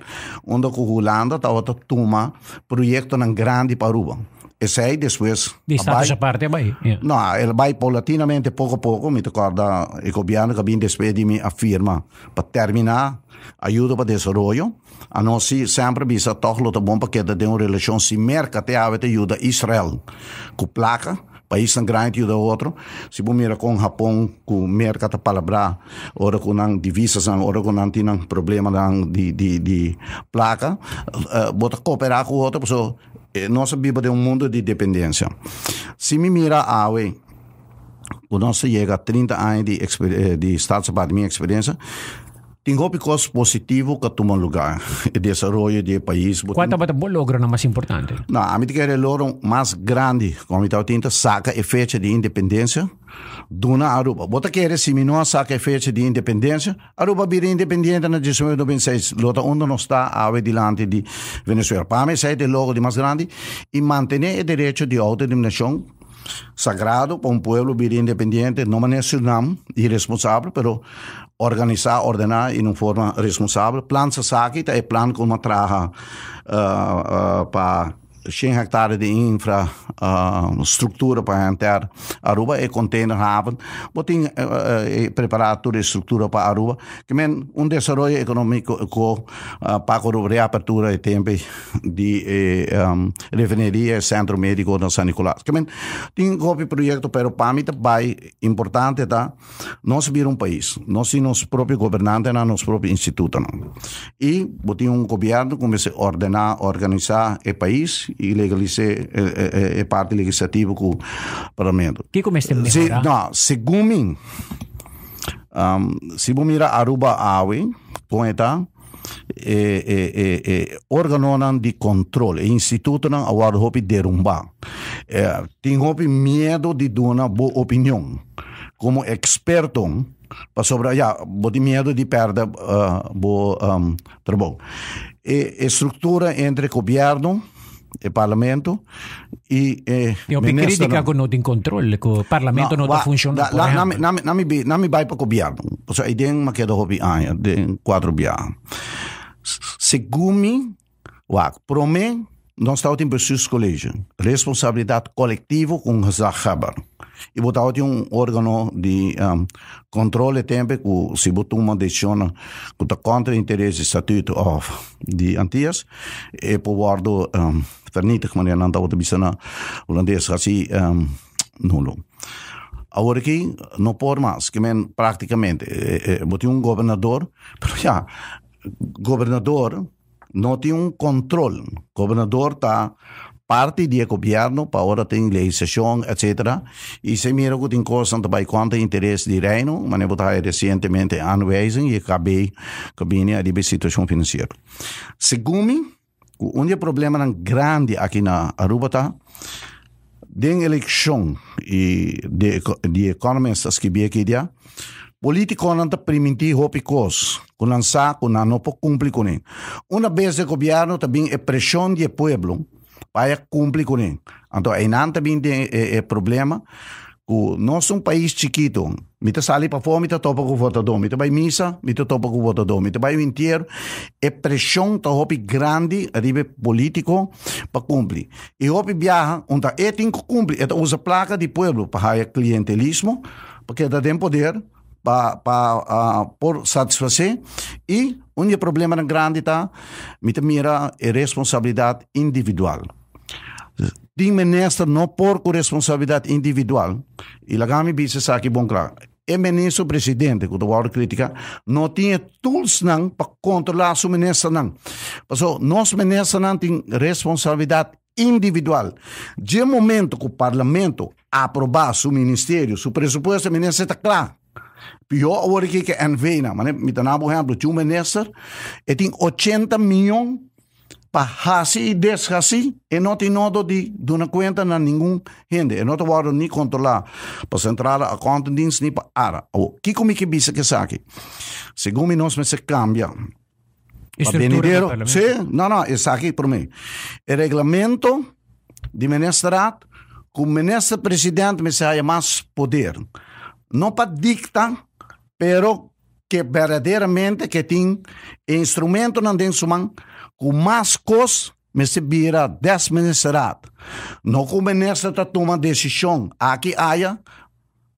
onde o Holanda estava tomando projeto grande para E Esse aí depois... De Estados parte, vai? É. Não, ele vai paulatinamente, pouco a pouco. Me recorda, o governo que vem depois de mim afirma para terminar ajuda para desenvolvimento. A nós sempre visa tocar o tá bom paquete de uma relação se mercateava de ajuda Israel com placa país ng granito do outro, se bom mira com Japão, com mercado palabra, ora com não divisas, ora com não tinha problema di di di placa, uh, eh, bota cooperar com o outro, pessoa, eh, nossa Bíblia é um mundo eh, de dependencia. Se me mira awe ah, o nosso chega 30 anos di de status para minha experiência, Tinghopi cost positivo toma lugar e desenvolvimento de país. Quanto bata ter logro na mais importante? Não, a que quer logro mais grande, como está tinta saca e fecha de independência duna Aruba. Bota quer seminou saca e fecha de independência. Aruba vira independente na 1996. Lota onde não está a ave diante de Venezuela. Para mim, sai de logo de mais grande e manter o direito de autodeterminação sagrado para um povo vir independente, não é nacional irresponsável, mas pero organizar, ordenar in uma forma responsable. Plan se e plan como traga uh, uh, 100 hectares de infraestrutura eh, uh, para entrar Aruba e containerhaven. Mas tem eh, uh, eh, preparado toda a estrutura para Aruba. Que men um desenvolvimento econômico com uh, para a reapertura e tempo de um, refineria e centro médico na São Nicolás. Que men tem um projeto para o PAMIT, vai importante, tá? Nós vir um país, nós somos nosso próprio governante, não nosso próprio instituto, não. E botar um governo que comece a ordenar, organizar o país e legalizar eh, eh, eh, é, parte legislativa com o parlamento. Que começa a se, Não, segundo um, se você mira Aruba Awe, poeta, é, é, é, é organon de controle, é instituto não awar hopi derrubar. É, tem hopi medo de dar uma boa opinião. Como experto, para sobre, já, boti medo de perder uh, um, trabalho. é estrutura entre governo o Parlamento. E, e Abbiamo più critica con il controllo, che il Parlamento no, não ah, me não me vai per ou seja, non chiedo copiare, non quadro bianco. Seguimi, per me, nós estamos em preciso colégio. Responsabilidade coletiva com o Zahabar. Ehm, e botar um órgão de um, controle tempo que se botou uma decisão contra o interesse do estatuto of, de Antias, e por guardo um, ehm, vernietigd, meneer, aan dat we de Hollandees gaan zien, ehm, nulo. Agora aqui não pode mais, que men, praticamente, boti um governador, mas governador não tem um controle. Governador está parte do governo, para agora tem legislação, etc. E se mira que tem coisa também quanto interesse de reino, mas eu botei recentemente anwesen e acabei, acabei a situação financeira. Segundo onde problema nang grande aqui na Aruba tá den eleição i de de economistas que bie aqui dia politiko nang taprimenti hopikos kunan sa kunan no po cumpli kunin una vez de ta bin e presyon de pueblo para cumpli kunin anto ay nan bin de e, e problema O nosso é um país chiquito. Mita sali para fora, mita topa com o votador. Mita vai missa, mita topa com o votador. Mita vai o inteiro. É pressão da hobby grande, a nível político, para cumprir. E hobby viaja, onde é tem que cumprir. É usa placa de povo para clientelismo, porque dá tem poder para uh, por satisfazer e onde o problema grande está, mita mira a responsabilidade individual tem minister não por responsabilidade individual. Y la gami dice aquí bom claro. El ministro presidente, que tuvo crítica, não tem tools nan para controlar su ministro nan. Paso, nós ministro nan tem responsabilidade individual. De momento que o parlamento aprovar seu ministério o presupuesto, o ministro está claro. Pior agora que é en vena, mané, mi tanabo ejemplo, um ministro, e tem 80 milhões para raci e desraci, e não tem nada de, de uma conta na nenhum rende. E não te vou nem controlar para central a conta de nem para ara. O que como que bisa que saque? Segundo nós, mas se cambia. Estrutura Sim, não, não, isso aqui para mim. É regulamento de ministrato que o ministro presidente me saia mais poder. Não para dictar, pero que verdadeiramente que tem instrumento na dentro sua mão com Kumaskos me se vira desmenecerado. Não conveniência a tomar decisão aqui aia,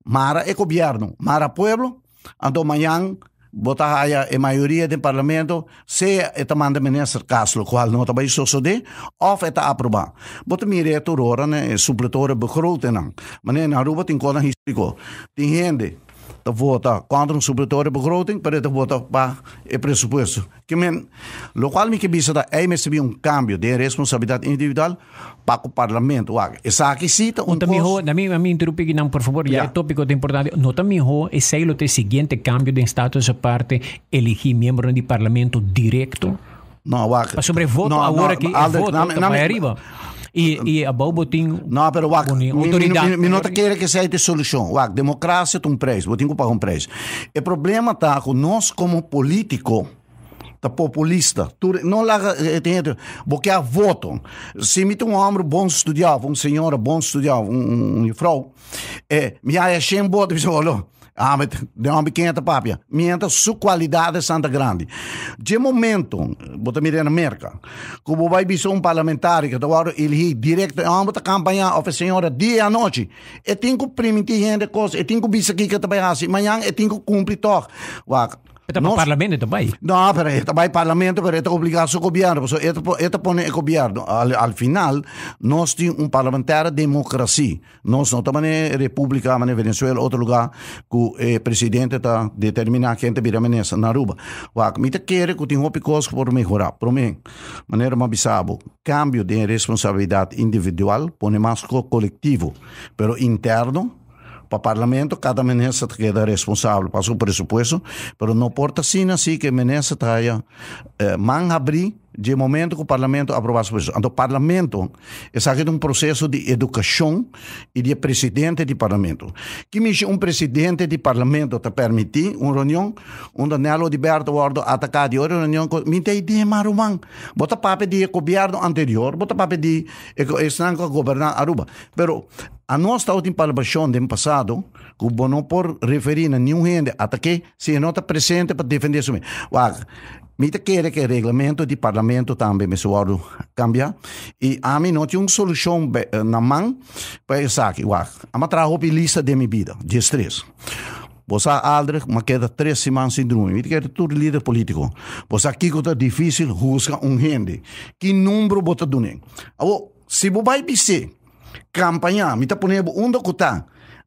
mara e governo, mara povo, ando amanhã botar aia a maioria do parlamento se está manda ministro Castro, qual não está bem sucede, ou está aprovar. Bota mire a tua hora, né, supletora begrotena. Mas na rua tem coisa histórica, tem gente te vota contra sobre begroting, para te vota para o pressuposto. Que men, lo qual me que bisa da é me se um cambio de responsabilidade individual para o parlamento. Essa aqui cita um também ho, na minha me interrompi que não, por favor, já é tópico de importante. No também ho, é sei lo te seguinte cambio de status a parte elegir membro de parlamento direto. Não, sobre voto agora que é voto, não, não, arriba e a abou botin não pero wak, autoridad. o mi, não nota que seja a solução. Wak, democracia tem um preço, botin que pagar um preço. O problema tá com nós como político, tá populista, tu, não lá tem porque a voto. Se me tem um homem bom estudiar um senhor bom estudiar um, um, um frau, é, me acha em boa, olha, ah, de uma quinta papia, Minha sua qualidade é santa grande. De momento, bota na merca, como vai biso um parlamentar que tava tá ele direto a ah, uma campanha of senhora dia e noite, e tem que permitir gente coisa, e tem que isso aqui que trabalha assim, manhã e tem que cumprir toque. Eta pa Nos, parlamento também. Não, eh? No, pero ito ba parlamento, pero obrigado obligado sa gobyerno. So, ito, po, ito po ni gobyerno. Al, final, nós tem um parlamentar democracia. Nós não estamos na República, mas na Venezuela, outro lugar, que o presidente está determinando a gente vira menesa na Aruba. Mas eu quero que tenha coisas para melhorar. Para mim, maneira mais bizarra, cambio de responsabilidade individual, põe mais coletivo, pero interno, para Parlamento, cada que queda responsável para o seu presupuesto, mas não porta assim, assim que ministra traia eh, man abrir de momento que o Parlamento aprovar a posição. Então, o Parlamento está é um processo de educação e de presidente de Parlamento. Que um presidente de Parlamento te permitir uma reunião onde Nelo Liberto Gordo atacar de outra reunião com minha ideia marumã. Bota papel de governo anterior, bota papel de eh, o eh, governar Aruba. Pero a nossa última de do passado, que não por referir a nenhum gente, até que se não está presente para defender isso mesmo que kerke reglamento di parlamento tambe me suoru cambia e a mim não tinha uma solução eh, na mão para eu saque igual a matra a lista de minha vida de estresse você aldre mas queda três semanas sem dormir e queda tudo líder político você aqui que difícil busca um rende que número bota do nem se você vai pisar campanha me tá pondo um documento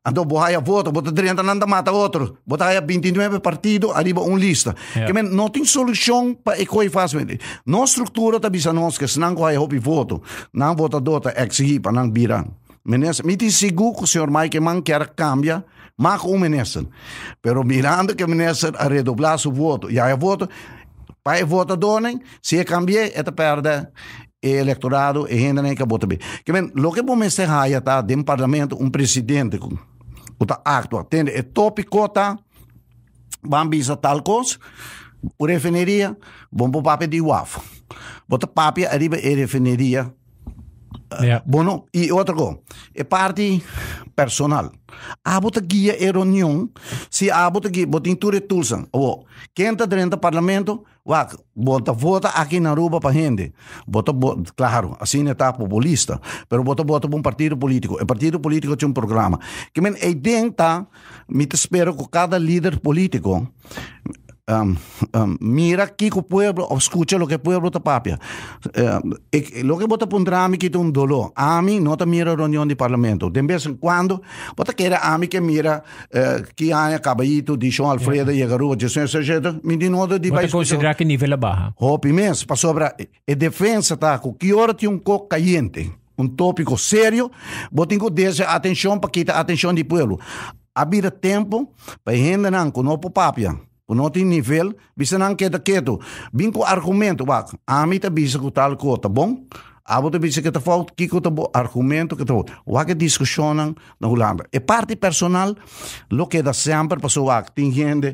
Ando ah, a voto, bota 30 nanda mata outro. Botaia 29 partido, ali uma lista. Yeah. Que men, não tem solução para e fácil. Não estrutura tá bisa nós que se não gohaia hopi voto, não vota dota para não virar. Menes, me te seguro que o senhor Mike man quer cambia, mas o menes. Pero mirando que menes a redoblar seu voto, já é voto, para voto donem, se cambie, é perde eleitorado e renda nem que acabou bem Que men, logo que você raia tá de um parlamento um presidente o actuar. Tende e topi kota. bambisa sa talkos. O refineria. bom papi di de Bota papi arriba e refineria. Yeah. Bueno, y otro go. E parte personal. Abota guia e reunião. Se abota guia, botin ture tulsan. dentro 530 parlamento. Uak, bota vota aqui na rua para gente. Bota, bota, claro, assim está populista, mas bota vota para um partido político. O partido político tem um programa. Que men, e dentro, tá, me espero que cada líder político um, um, mira aquí que pueblo, escucha lo que pueblo está papia. e, eh, eh, lo que bota pondrá a mí que un dolor. A mí no te mira reunión de parlamento. De vez en cuando, bota que era a mí que mira uh, que hay caballito, de João Alfredo, yeah. llegarú, de Sr. Sargento, me de nuevo de país. considerar que nivel é baja. Hope oh, imenso, para sobra, e defensa, tá, que hora tem um coco caliente. Um tópico sério, botem que deixa atenção para quitar atenção do povo. Habira tempo para renda não, com o papia não tem nível, você não queda quieto. Vem com argumento, bak, a mim tá bisa com tal coisa, tá από το πίτσε και το φόβο και το argumento que το ο άκε discussionan na Holanda. É parte personal, lo que da sempre para o άκε, tem gente,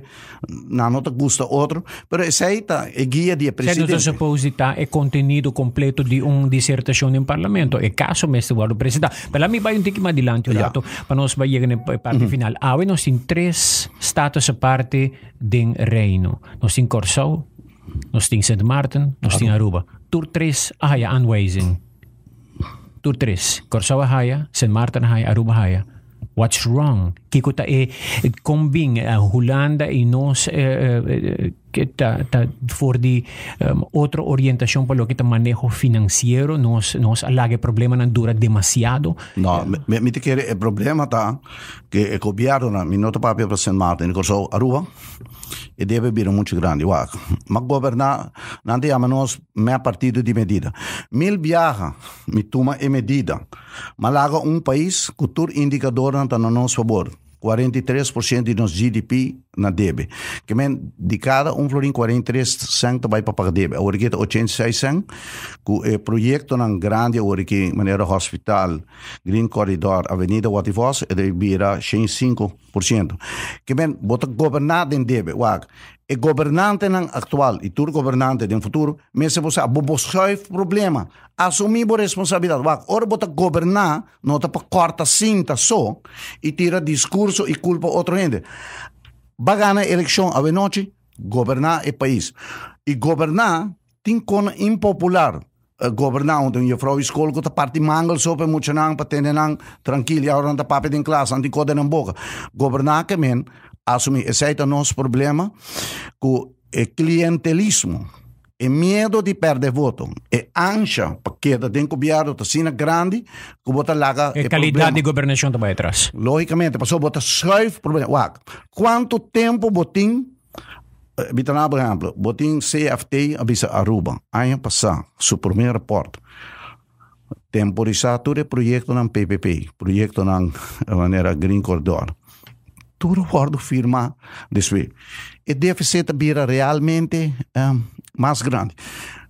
na nota gusta outro, pero essa aí tá, é guia de apresentação. presidente. Certo, suposita é contenido completo de um dissertação em parlamento, e caso mestre guardo presidente. Pela mi vai um mais adiante o lato, para nós vai para a parte final. Ah, nós tem três status a parte do reino. Nós tem Corsau, Nog steeds Sint Maarten, nog steeds Aruba. Tur tres haya anwazing. Tour tres. Corsawa haya, Sint Maarten haya, Aruba haya. What's wrong? Kikuta e a Holanda e nos eh, eh, eh, que está, fora de um, outra orientação para o que está manejo financeiro nos nos alaga problema não dura demasiado não me me te quer o problema tá que é copiado na minuto papel para São Martin e corso Aruba e deve vir muito grande uau. mas governar não te ama nós me partido de medida mil viagens, me toma e medida mas laga um país cultura indicador não está no nosso favor 43% de nosso GDP na DEB. Que de cada um florim 43% vai para a DEB. A que 86% que o projeto na grande, agora que maneira hospital, Green Corridor, Avenida Wativos, ele é vira 105%. Que men, bota governado em DEB. Uag, e governante não actual, e tur governante do futuro, mas se você aboboscai problema, assumir a responsabilidade. Vá, ora bota governar, não tá para corta cinta só e tira discurso e culpa outro gente. Vai ganhar eleição à noite, governar o país. E governar tem como impopular governar onde eu falo escola que a parte mangel sobre muito não para ter não tranquilo e agora não tá papo em classe não tem coisa na boca governar que men assumir. Esse é o nosso problema com o clientelismo. E medo de perder voto. E ancha, porque tem cobiado, tá sina grande, que vota larga. Eh, a qualidade de governação também atrás. Logicamente, passou botar só problema. Uau, quanto tempo botim Bitanaba, por exemplo, botim CFT avisa Aruba, ano passado, seu primeiro reporte. Temporizar todo o projeto na PPP, projeto na maneira Green Corridor todo gordo firma desse way. E déficit vira realmente um, ehm, mais grande.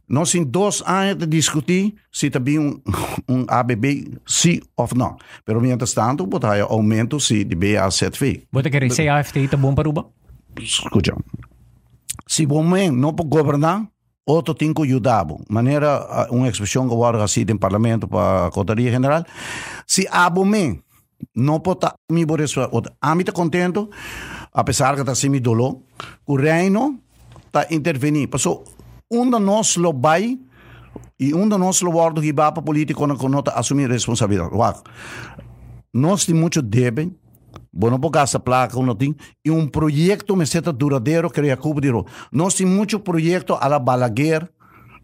Nós em dois anos de discutir se também um, um ABB sim ou não. Pelo menos tanto, botar aumento se de BA7V. Bota querer se FTI está bom para Uba? Escuta. Se o homem não pode governar, outro tem que ajudar. Maneira, ah, uma expressão que eu assim no parlamento para a Cotaria General. Se o homem não no pota mi boresua ota. Ah, Amita contento, a pesar que tá assim me dolou, o reino tá intervenir. Passou um de nós lo vai e um de nós lo guarda que vai para político não conota assumir responsabilidade. Uau. Nós tem muito deve. bom não porque essa placa não tem. E um projeto me seta duradouro que recupero. Nós tem muito projeto a la Balaguer,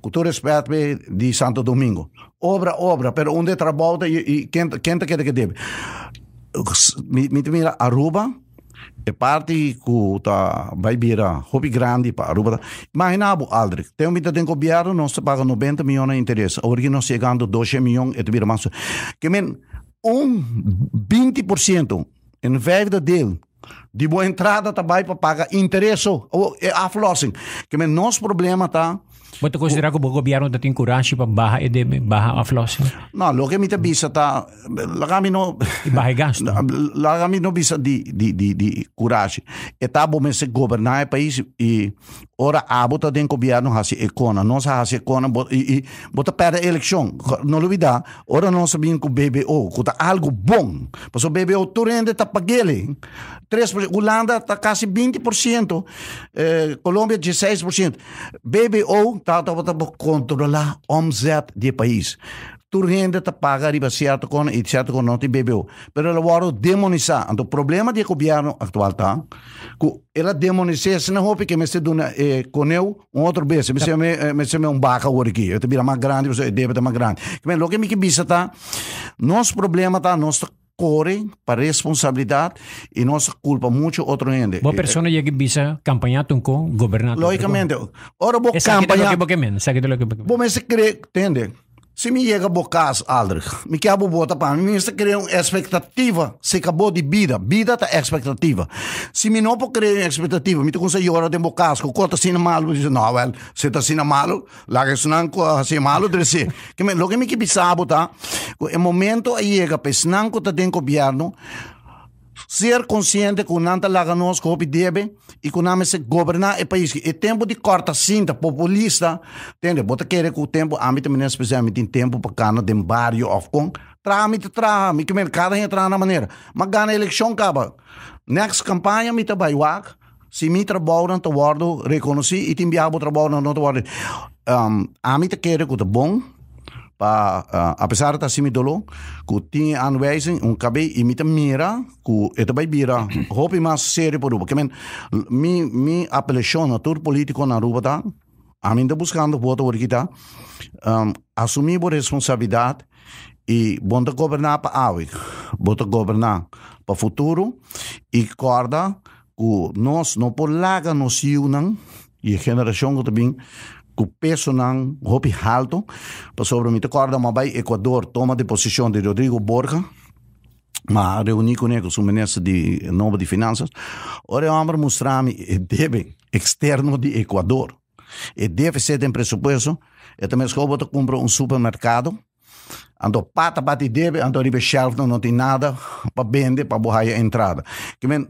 com todo respeito de Santo Domingo. Obra, obra, pero onde trabalha e, e quem, quem que deve. Miten Aruba, e parte que tá, vai virar hobby grande para Aruba. Imagina, Aldrich, tem um mito de governo, nós paga 90 milhões de interesse. Hoje nós chegando a 12 milhões, e vira mais. Que men, um 20% em venda dele, de boa entrada, tá vai para pagar interesse. Ou, é a Que men, nosso problema tá Mutta considera ko gobyerno dating kurashi pa baha ede baha aflos. No, lo che mi te bisa ta la kami no baha gasto. La no bisa di di di di kurashi. Etabo me se governar país e ora abota den gobyerno hasi ekona, no sa hasi ekona bot e bota para election. No lubida, ora no sabin ko BBO, ko ta algo bom. Paso BBO turende ta pagele. 3%, Holanda tá quase 20%, eh, Colômbia 16%. BBO tata controlar o omzet de país. Turgende te paga riba certo con e certo con non ti bebeu. Pero la waro demonizar. Anto problema di governo atual ta. Tá, Ku ela demonisa se porque hope que eh, coneu outro bese. Eh, me se me, um baca o Eu te bira mais grande, você deve ter mais grande. logo lo que me que tá, Nosso problema ta, nosso corren para responsabilidad y no se culpa mucho otra gente. ¿Vos personas ya que campaña con gobernador? Lógicamente. Ahora vos Vos me ¿entiendes? Se me chega bocas, Aldrich, me quer bota para mim, está é criando expectativa, se acabou de vida, vida tá expectativa. Se me não pode criar expectativa, me consegue hora de bocas, com cota tá assim malo, diz, não, velho, se está assim mal, lá que se não assim malo, disse, assim. que me, logo me que pisabo, tá? O momento aí chega, é pesnanco tá dentro do governo, ser consciente que o Nanta lá nós que deve e que nós se governar o país. É tempo de corta cinta populista, entende? Bota querer que o tempo, a mim também é especialmente em tempo para cá, tem barrio of com trâmite, trâmite, mercado entrar na maneira. Mas ganha a eleição, acaba. Next campanha, me trabalha se mi trabalho não te guardo, reconheci e te enviava o trabalho não te guardo. Um, a mim te quero que te tá bom, pa uh, a pesar ta simi anuais ku ti anweisen un kabe imita mira ku eta bai bira hopi mas sério por porque men mi mi apelação a tur político na ruba tá ainda buscando voto por kita um, assumir por responsabilidade e de governar para awi bonta governar para futuro e corda ku nós não por nos iunan e a geração também ku peso ng hopi halto pa sobre mi corda ma bai Ecuador toma de posição de Rodrigo Borja ma reuni con eco su ministro di nova di finanzas ora amar mostrami e debe externo de Ecuador e deve ser em presupuesto e também scopo to compro um supermercado Ando pata bate debe, ando ribe shelf, não tem nada para vender, para borrar a entrada. Que men,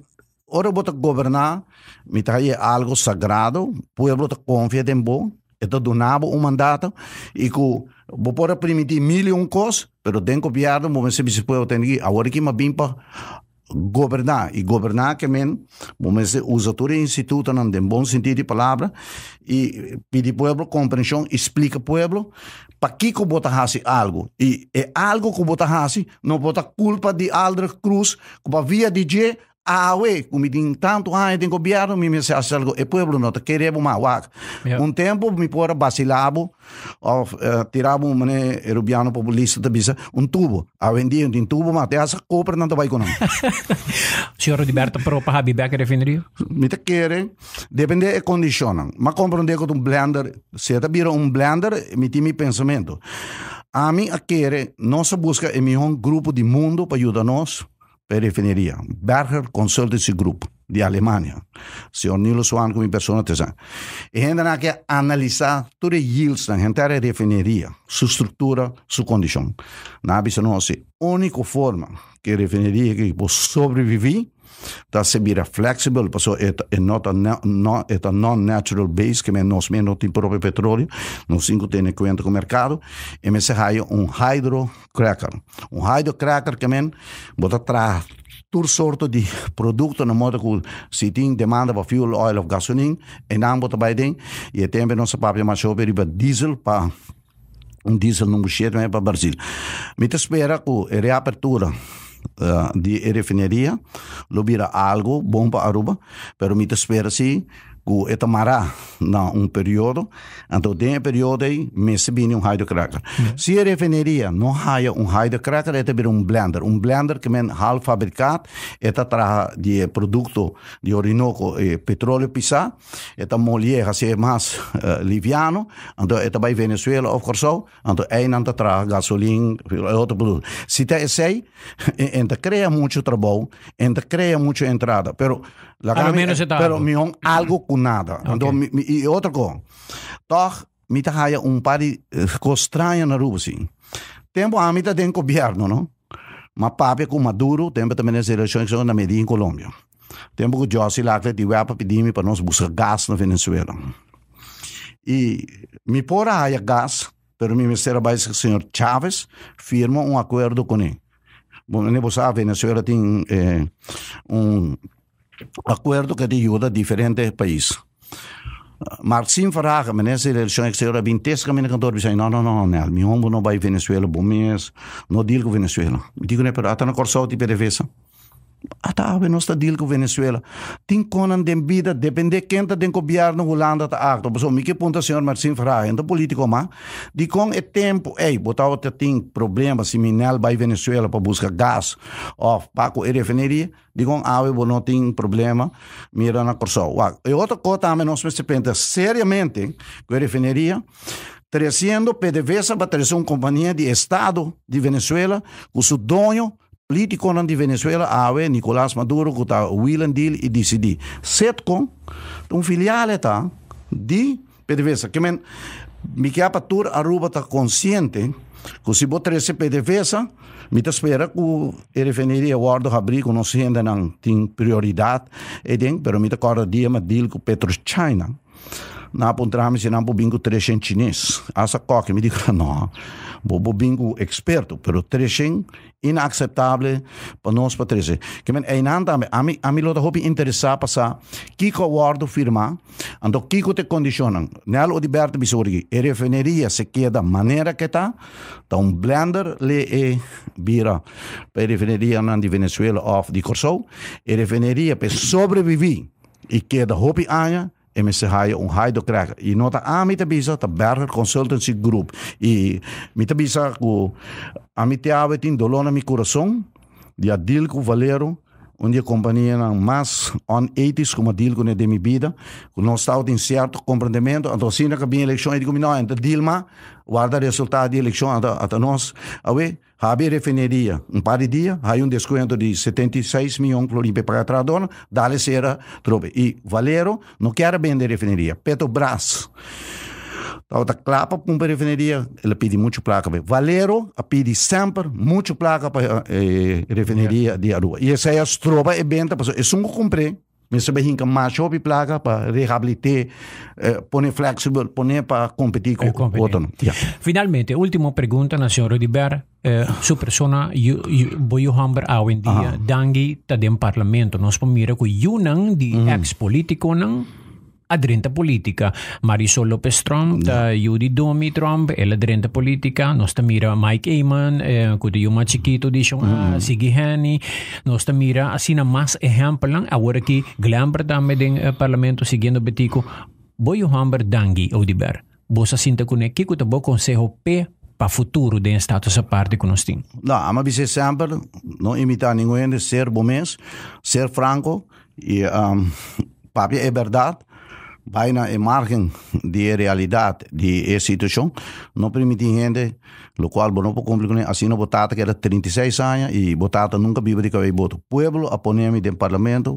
ora bota governar, me traia algo sagrado, pueblo te confia em bom, então, donamos um mandato e que vou poder permitir mil e um coisas, mas tem que copiar, vamos ver se pode ter. Agora que me vim para governar e governar que men vamos usar todo o instituto não tem bom sentido de palavra e pedir povo compreensão explica povo para que que bota hasi algo e é algo que bota fazer, não bota culpa de Aldra Cruz que via DJ awe ah, mi din tanto ah den gobierno mi me hace algo el pueblo no te queremos más yeah. un tempo mi por vacilabo o uh, eh, tirabo mane rubiano populista te bisa un tubo a vendi un tubo mas te as compra não te vai com senhor Roberto pro para habi back refinery me te querem depende e condiciona. mas compra um deco um blender se te vira um blender mi ti mi pensamento a mim a querer nossa busca é melhor grupo de mundo para ajudar nós periferia. Berger Consultancy Group de Alemanha, o senhor Nilo Swan como persona tesã. E ainda há que analisar todos os yields da entera refineria, sua estrutura, sua condição. Na visão nossa, a única forma que a refineria que sobreviver da tá, se a flexible, alltså ett, é, é not a, não ett é non-natural base, que nós menos temos próprio petróleo, não não temos conta com o mercado, e me se raio um hydrocracker. Um hydrocracker que men, bota traz tur soorten de producten na moda se tem demanda para fuel oil of gasoline e não bota bem, ding e também no sa papia macho para ba diesel para um diesel no mochete para Brasil. Me espera que a reapertura uh, de refinaria, lo algo bom para Aruba, pero me espera sí ku eta mara na un tem um período aí, ei se bini un hydrocracker. Se Si refineria no haja un hydrocracker, eta bir um blender. um blender que men half fabricado, eta traz de produto de Orinoco e petróleo pisar, eta molieja se mas uh, liviano, anto eta vai Venezuela of corso, anto ein anto traha gasolina, outro produto. Si te sei, enta cria muito trabalho, enta cria muito entrada, pero La a lo menos está Pero algo con nada. Okay. Entonces, mi, y otro con. Toch, mi ta haya un pari eh, costraña na rubusi. Tempo a mi ta den gobierno, ¿no? Ma papi con Maduro, tempo también es elección que son na em Colombia. Tempo que Jossi Lacle de a pedimi para nos buscar gas na Venezuela. E me pora haya gas, pero mi que o senhor Chávez, firma um acordo com ele. Bom, nem você sabe, Venezuela tem eh, um acordo que ajuda a diferentes países. Marcin Verhagen, ministro nessa Relação Exterior, a 20 caminho cantor, disse, não, não, não, não, meu homem não vai Venezuela, bom mês, não digo Venezuela. Digo, né, pero até na Corsó, tipo de vez, ata awe nos ta que o Venezuela. tem konan den vida depende kenta den no Holanda ta akto. So miki punta senhor Marcin Fraga, ento politico ma, di kong e tempo, ei, botava te ting problema si minel bai Venezuela pa busca gas of paco e refineria, di kong awe bo no ting problema mira na corso. Wa, e outra cota ame nos me se seriamente com a refineria, trazendo PDVSA para trazer uma companhia de Estado de Venezuela, seu dono político konan Venezuela awe Nicolás Maduro kuta Willen Deal e DCD. Setcom, um filial ta di PDVSA. Que men mi que apatur aruba ta consciente que se bo 13 PDVSA, mi ta espera que o refineria guardo abrir com nós ainda não tem prioridade, e den, pero mi ta corda dia ma deal com Petro China. Não apontramos e não bobingo trecho em chinês. Essa coque me diga não. Bobo bingo experto, pero trishing para pa nos pa trishing. é? e mim a mim lo da hobi interesa pa sa kiko wardo firma ando kiko te condicionan. Nel o diberte bisorgi e refineria se queda maneira que está da un blender le e bira a refineria não de Venezuela of de Corso e refineria para sobreviver e queda hobby anya MSH do crack. E nota a met te bisa, de Berger Consultancy Group. E met te bisa, ku amitiavet in dolona mi coração, dia deal com Valero, onde a companhia não mais on 80s como adilco né, com a de mi vida, que não está em certo comprendimento então que a minha eleição, é digo, não, então, dilma guarda o resultado da eleição até nós, a Habe refinería um par de dias, hay um descuento de 76 milhões de para Tradona, lhe será trove e Valero não quer vender refinería, Petrobras. Outra clapa para uma refinaria, ele pede muito placa. Valero pede sempre muito placa para a eh, refinaria yeah. É. de Arua. E essa é a estroba e venda. Eu nunca comprei. Mensen beginnen macho op plaga, para rehabilitar, eh, poner flexible, poner para competir con otro. Yeah. Finalmente, última pregunta, señor Rodiber. Eh, su persona, voy a hambre a hoy en día, dangi, está en parlamento. Nos pomira con yunan, di mhm. ex-político, nan, a direita política. Marisol Lopes Trump, da eh, Judy Domi Trump, ela direita política. Nós mira Mike Eamon, eh, kuda yung mga chiquito di siyang ah, mm. Sigi Hani. Nós mira asina mas exemplo lang. Agora que glambra dame din eh, parlamento seguindo betico. Boyo hamber dangi, ou diber. Bosa sinta kune, kiko tabo consejo pe para futuro de status a parte com nós temos. mas você sempre não imitar ninguém, ser bom ser franco e um, ehm, papi é verdade vai na margem die realidade, die situação, não permite gente, qual, cual não por complicar, assim não votata que era 36 anos e votata nunca vive de O povo aponha-me de parlamento,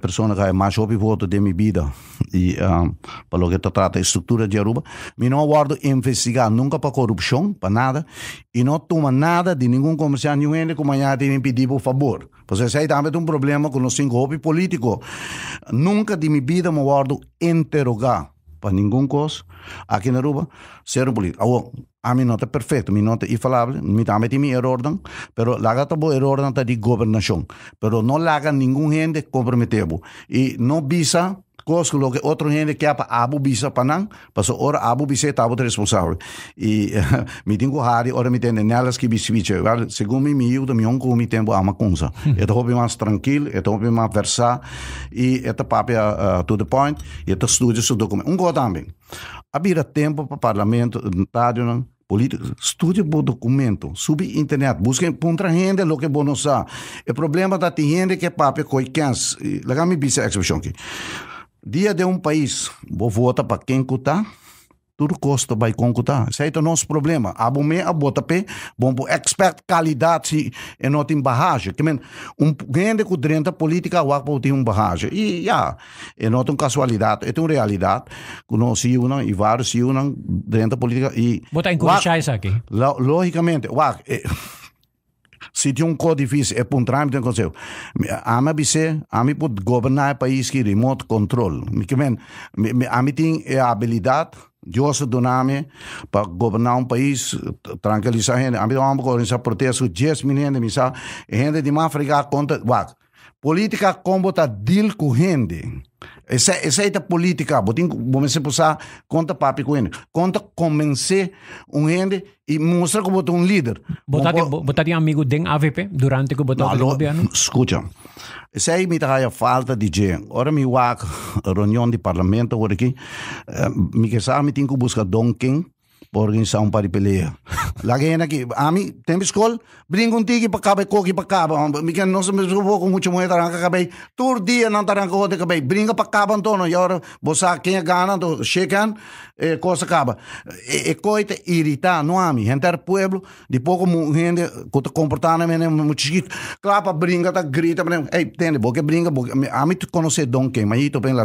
pessoa que é mais obvivoto de minha vida e um, ah, para que trata a estrutura de Aruba Me não aguardo investigar nunca para corrupção para nada e não toma nada de nenhum comerciante nenhum ele que amanhã tem me pedir por favor porque aí também tem um problema com os cinco hobby políticos, nunca de minha vida me aguardo interrogar para nenhum coisa aqui na Aruba ser político a mi nota perfecto, mi nota infalable, mi también mi error, pero la gata bo error de governação, pero não la hagan ningún gente comprometido. e não visa cosas lo que otro gente que apa abu visa panan, paso ora abu visa está responsable. Y uh, mi tengo hari, ahora mi tiene nelas que bisbiche, ¿vale? Según mi mío, de mi onco mi tiempo ama kunsa. Esto mm. hobby mais tranquilo, esto hobby mais versa, e esto papia eh, to the point, e esto estudio su documento. Un go também Habira tempo para parlamento, eh, tarde, não? Política, estude o documento, subi internet, busquem contra renda, o que bono sa. O problema da ti renda que papo coi cans. Legal me bisa exibição aqui. Dia de um país, vou votar para quem cutar tudo custa vai concutar. aí é o nosso problema. Abume a bota bom por expert qualidade e eh, não tem barragem. Que men, um grande quadrante política o pode tem um barragem. E já, é ah, eh, não tem casualidade, é tem realidade. Que não se unam e vários se unam dentro da política e... Botar em isso aqui. Logicamente, o ar... Sítio um código difícil, é para um trâmite que aconteceu. Ama bise, ama pode governar país que remote control. minha tem a habilidade Deus do nome para governar um país, tranquilizar a gente. A gente vai organizar protestos, 10 milhões de missal, gente de África contra. Política como está deal com gente. Essa, é, essa é a política. Botin, comecei a passar conta papi com ele. Conta convencer um ende e mostrar que botou um líder. Botar um, amigo dentro amigo de AVP durante que botou o governo? Escuta. Essa é a falta de gente. Agora me wak reunião de parlamento, agora aqui. Eh, me que sabe, tem que buscar Don King organizar um par de peleia. Laguei aqui, a mim, tem escola, brinco um tique para cá, coque para cá, porque não se me vou com muita moeda, arranca cabei, todo dia não arranca outra cabei, brinca para cá, Antônio, e ora, você quem gana, chegam, eh, coisa acaba. E, e coita irritar, não a mim, gente era pueblo, de pouco gente, que comportando, né, muito chiquito, clapa, brinca, tá, grita, né, ei, tende, porque brinca, porque, a mim tu conhece Don Quem, mas tu pensa,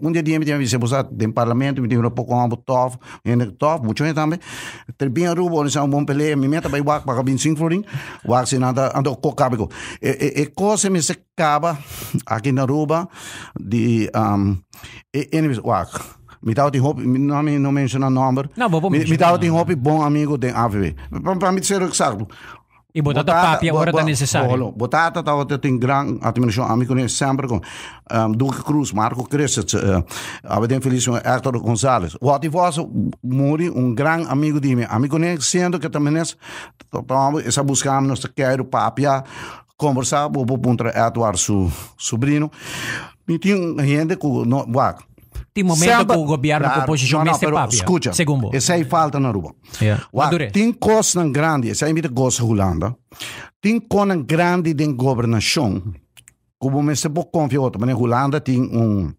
um dia dia me tem, você tem parlamento, me tem um pouco, um tof, gente tof, muito gente maanden. Ter bin roepen is aan bom Mijn mensen bij wak, maar bin singvoering. Wak zijn aan de aan de kokabiko. Ik koos hem se kaba. Aqui na ruba, Die um, anyways wak. Mitao tem roupa, não me não menciona número. Não, vou mencionar. Mitao tem roupa bom amigo de AVV. Para mim ser o exemplo. E batata, batata papia, hora da necessária. Bolo, batata tá até tem gran, até amigo nem sempre com um, ehm, Duque Cruz, Marco Crescet, uh, eh, Abedem Felício, Hector Gonzalez. O outro voz muri um grande amigo de mim. Amigo nem sendo que também essa buscamos nossa quero papia conversar, vou para Eduardo, sobrinho. E tinha gente que não, momento que o governo claro, ko não, no, pero papia. Escucha, Segundo. Esa hay falta na rua. Yeah. É. Wa, tem kos ng grande, esa imita kos Holanda. Tin ko grande de governação como me se po confio outro, mas Holanda tem um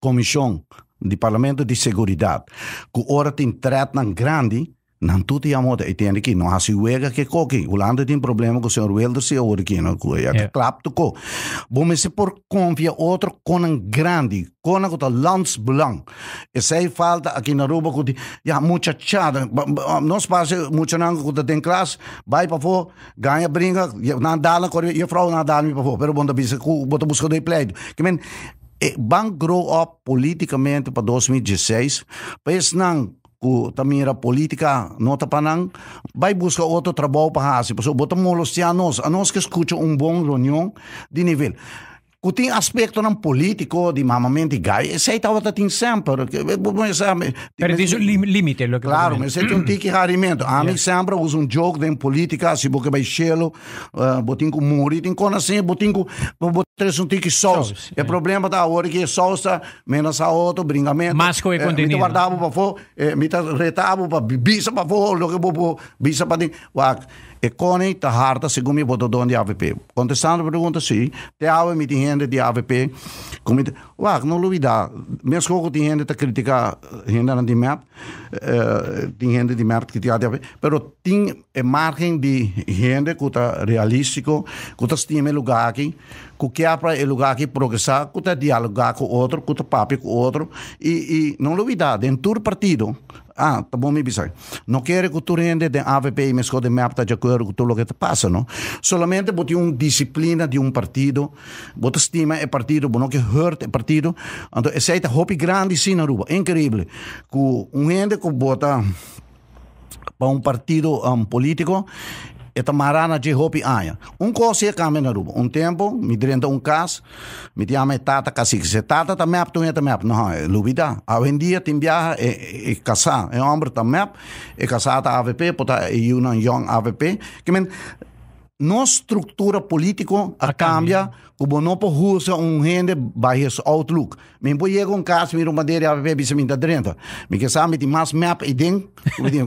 comissão de parlamento de segurança. Que ora tem trato grande não nan tuti amo te itende ki no hasi wega ke koki ulanda tin problema o senhor Welder se ori ki no ku ya yeah. klap to ko bom se por confia outro con um grande con a lance landsbelang e sei falta aqui na Aruba ku ya muchachada nós passa mucho nan ku ta ten class vai para fora ganha brinca na dala ko ye frau na dala mi pa fo pero bom da bisa ku bota busca de pleito que men bank grow up politicamente para 2016 pois não ku tamira politika no tapanang bay busca otro trabajo para hacer pues botamolos llanos anos que escucho un bon reunión di nivel Kuting aspekto ng politiko, di mamamintigay, sa itaw at ating sample. Pero di lim limite. Lo que claro, mas é um tique rarimento. A mim sempre usa um jogo de política, se boca vai chelo, uh, eh, botim com muri, tem cona assim, botim com, botres um tique sós. É problema da hora que sós tá, menos a outro, bringamento. Mas que é eh, contenido. Me guardava para fora, eh, me retavo para bisa para fora, lo que vou, bisa para dentro. Koning te harde segumi bodo don di AVP. Contestando a pergunta, sim. Te awe mi gente di AVP. Comite. Wag, não luvida. Mesmo koko di gente te critica gente na di map. Uh, eh, di gente di map que te ade AVP. Pero tin e margen di gente kuta realistico, kuta stime lugar aqui, que quer para o lugar aqui progressar, kuta dialogar com outro, que kuta papo com outro. E, e não luvida, dentro do partido, ah, bom, me bisaj. não quero que tú rende de AVP y mezcode me apta de acordo com tudo o que te passa não Solamente porque uma disciplina de um partido, porque estima el partido, porque que hurt el partido. então esse es un hobby grande sin Aruba. Increíble. Que un gente que vota para um partido um, político eta marana de hopi aya. Un kose kame na rubo. Un tempo, mi drenta un cas, mi tiame tata kasik. Se tata ta map tu eta map. Não, é lubida. A vendia tim viaja e, e casa. E hombre ta map. E casa ta AVP, pota e yunan yon AVP. Que no struktura politiko a, a cambia, kubo no po husa un hende by his outlook. Me Min po yego un kas uma romadere a bebe se minta drenta. Me que sa mi ti mas map e ding,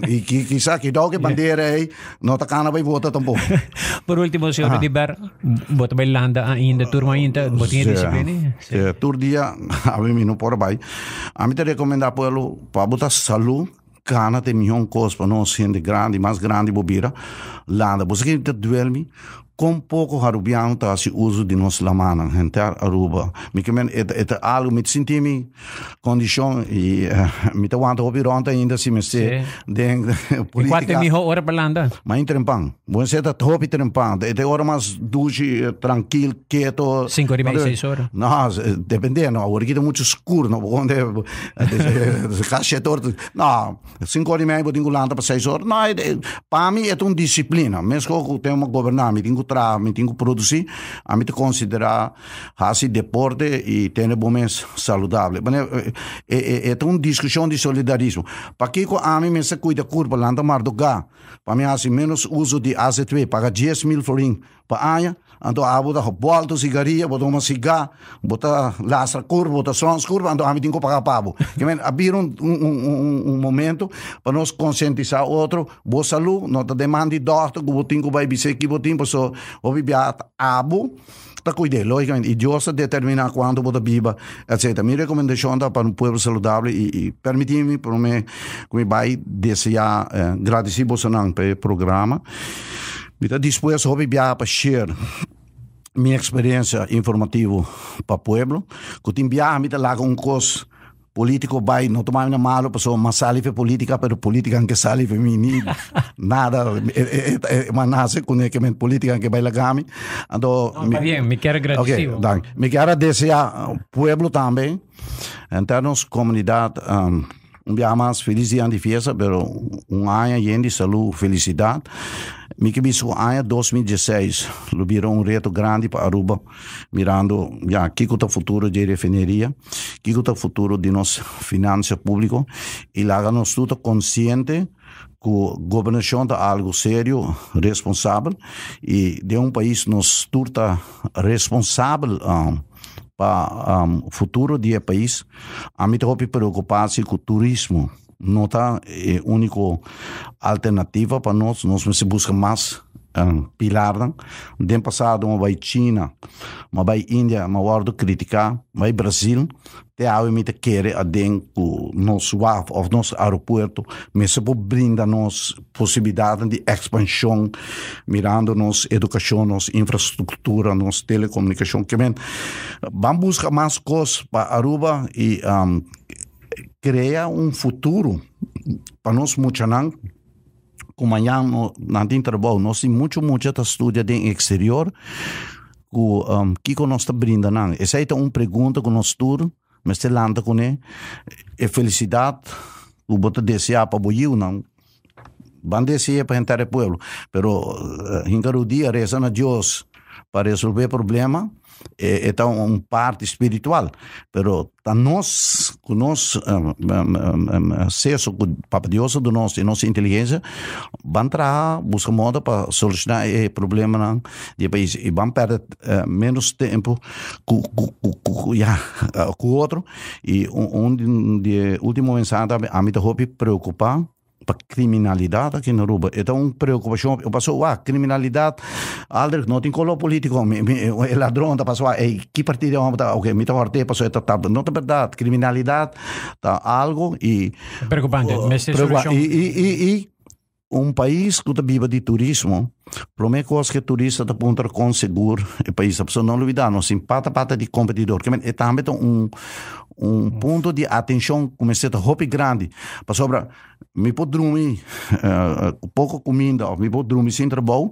e que, ki sa ki dog bandere ei, é, no ta tá kana bai vota tampo. Por último se ora di bar, bota bai landa a inda turma inda bota inda disiplina. Se é, tur dia a mim não por bai. A mim te recomenda pelo para bota salu kanat e mjon kohës punon si në grande, mas grandi bubira, landa, po se keni të duelmi, kom pouco harubiang ta se uso de nossa lamanang entrar aruba mikemen é é algo me sintimi condition i eh, mita wanto hobi ronta ainda si messe den política quanto mi hora palanda ma você buen seta hobi é de hora mais duji tranquilo quieto 5 e meia 6 horas não dependendo a que é muito escuro não onde caixa torta não cinco e meia vou dingo para 6 horas não para mim é uma disciplina mesmo que eu tenho uma governança trabajo, tengo que a mí te considera así deporte y tener buenos saludable. é É eh, eh, eh, una discussão de solidarismo. Para que a mí me se cuida curva, lá anda mar do gá para mí hace menos uso de ACTV, paga 10 mil florins para allá, ando abuda hobwal to sigaria boto masiga bota lasra curva bota sons curva ando ami tinko paga pavo que men abrir um, um, um, um momento para nos conscientizar outro boa saúde nota demanda doctor que botinho vai bise que botinho posso obi biat abu tá cuidei logicamente e dios determina quando bota viva etc minha recomendação tá para um povo saudável e, e permitir-me para me como vai desejar eh, agradecer você não programa Mira, después voy a pasar mi experiencia informativa para pueblo. Cuando viaje, me lago un cos político vai não tomar na mala pessoa mas salive política pero política que salive mini nada é, é, é, é mas nasce com que política que vai lagami então oh, bem me quero agradecer okay, dan. me quero agradecer ao povo também então comunidade um, um dia mais feliz dia de festa pero um ano de saúde felicidade Mikibisu Aia 2016, Lubirão um reto grande para Aruba, mirando já que o futuro de refineria, que o futuro de nossa finança pública, e lá nós tudo consciente que a governação é algo sério, responsável, e de um país nos turta responsável um, ah, para ah, o um, futuro do país, a mim preocupar-se com o turismo não está eh, é a única alternativa para nós. Nós se busca mais um, eh, pilar. De passado, uma vai China, uma vai Índia, uma hora criticar, uma vai Brasil. Até a UMIT quer a o nosso WAF, do nosso aeroporto, mas se brinda nos possibilidade de expansão, mirando nos educação, nos infraestrutura, nos telecomunicação. Que vem, vamos buscar mais coisas para Aruba e. Um, crea um futuro para nós Muchanã, como amanhã na Dinterbol, nós temos muito, muito estudos de exterior, que um, Kiko nos está brindando. Essa é uma pergunta que nós temos, mas se lanta tá com ele, é felicidade, o bota desejar para o não, van decir para entrar el pueblo, pero uh, eh, en cada día rezan a Dios para resolver problema é, então um parte espiritual, pero tá nós, com nós um, ah, um, acesso com Papa Deus do nosso e nossa inteligência, vão entrar, buscar modo para solucionar o eh, problema não, de país e vão perder uh, menos tempo ah, com o yeah, outro e um, de último mensagem a mim preocupar para criminalidade aqui na Aruba. Então, preocupação, eu passou ah, criminalidade, Aldrich não tem color político, é ladrão, tá passou, ah, que partido é o tá, ok, me tá parte, passou, tá, tá, não tá verdade, criminalidade, tá algo e... Preocupante, uh, preocupa, e, e, e, e um país que vive de turismo, para mim, coisa que turista está apontando com seguro é o país. A pessoa não dá não se empata pata de competidor. Que é também um, um ponto de atenção, comecei a roupa grande. Para sobra me pode dormir, uh, eh, eh, pouco comida, me pode dormir sem trabalho,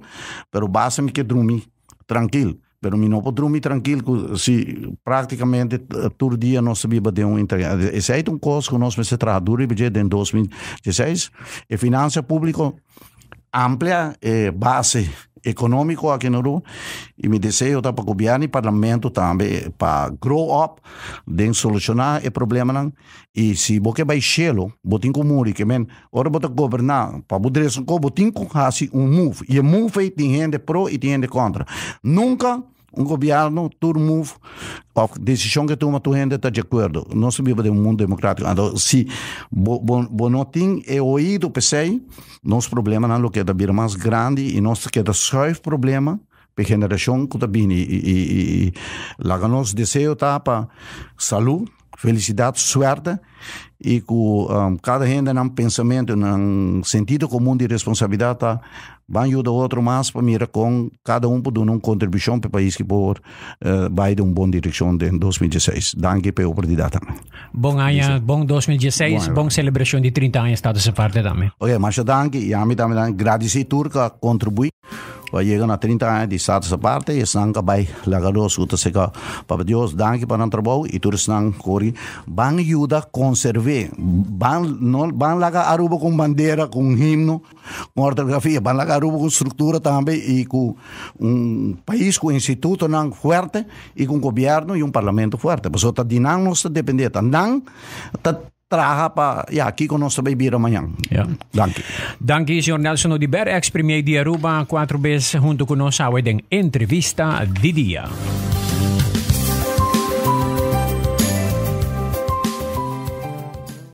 mas basta-me que dormir tranquilo. Pero mi não pode dormir tranquilo, se praticamente todo dia nós sabíamos de um integrante. Esse é um custo que nós vamos trabalhar em 2016. E finança pública amplia, eh, base econômico aqui no Rio E me desejo para o governo e parlamento também, para grow up, de solucionar o problema. Não. E se você vai chelo, você tem que morrer, que men, ora você governar, para você isso você tem que fazer um move. E o move tem gente pró e tem gente contra. Nunca um governo, todo mundo, a decisão que toma tu gente está de acordo. Nós vivemos de um mundo democrático. Então, se você não tem é ouído, pensei, nosso problema não queda vir mais grande e nós queda é só problema para a geração que está vindo. E, e, e, lá nosso desejo está para saúde, felicidade, suerte e que um, cada gente num pensamento, num sentido comum de responsabilidade tá, van de outro mas para mirar com cada um para dar uma contribuição para o país que por uh, eh, vai de uma boa direção em 2016. Danke pela oportunidade também. Bom ano, bom 2016, bom, bom celebração de 30 anos Estado parte também. Ok, mas danke e a mim também agradecer a Turca contribuir va llegan a 30 años de estatus aparte y están que vai lagados uta se ka para Dios danke para un trabajo y tú están cori van ayuda conserve van no van laga arubo con bandera con himno con ortografía van laga arubo con estructura también y con un país con instituto nan fuerte y con gobierno y un parlamento fuerte pues otra dinan nos depende tan nan dragen på, ja, kijken ons bij bier amanhã. Obrigado, Dank je. Dank Nelson Odiber, ex-premier de Aruba, quatro vezes junto conosco em entrevista de dia.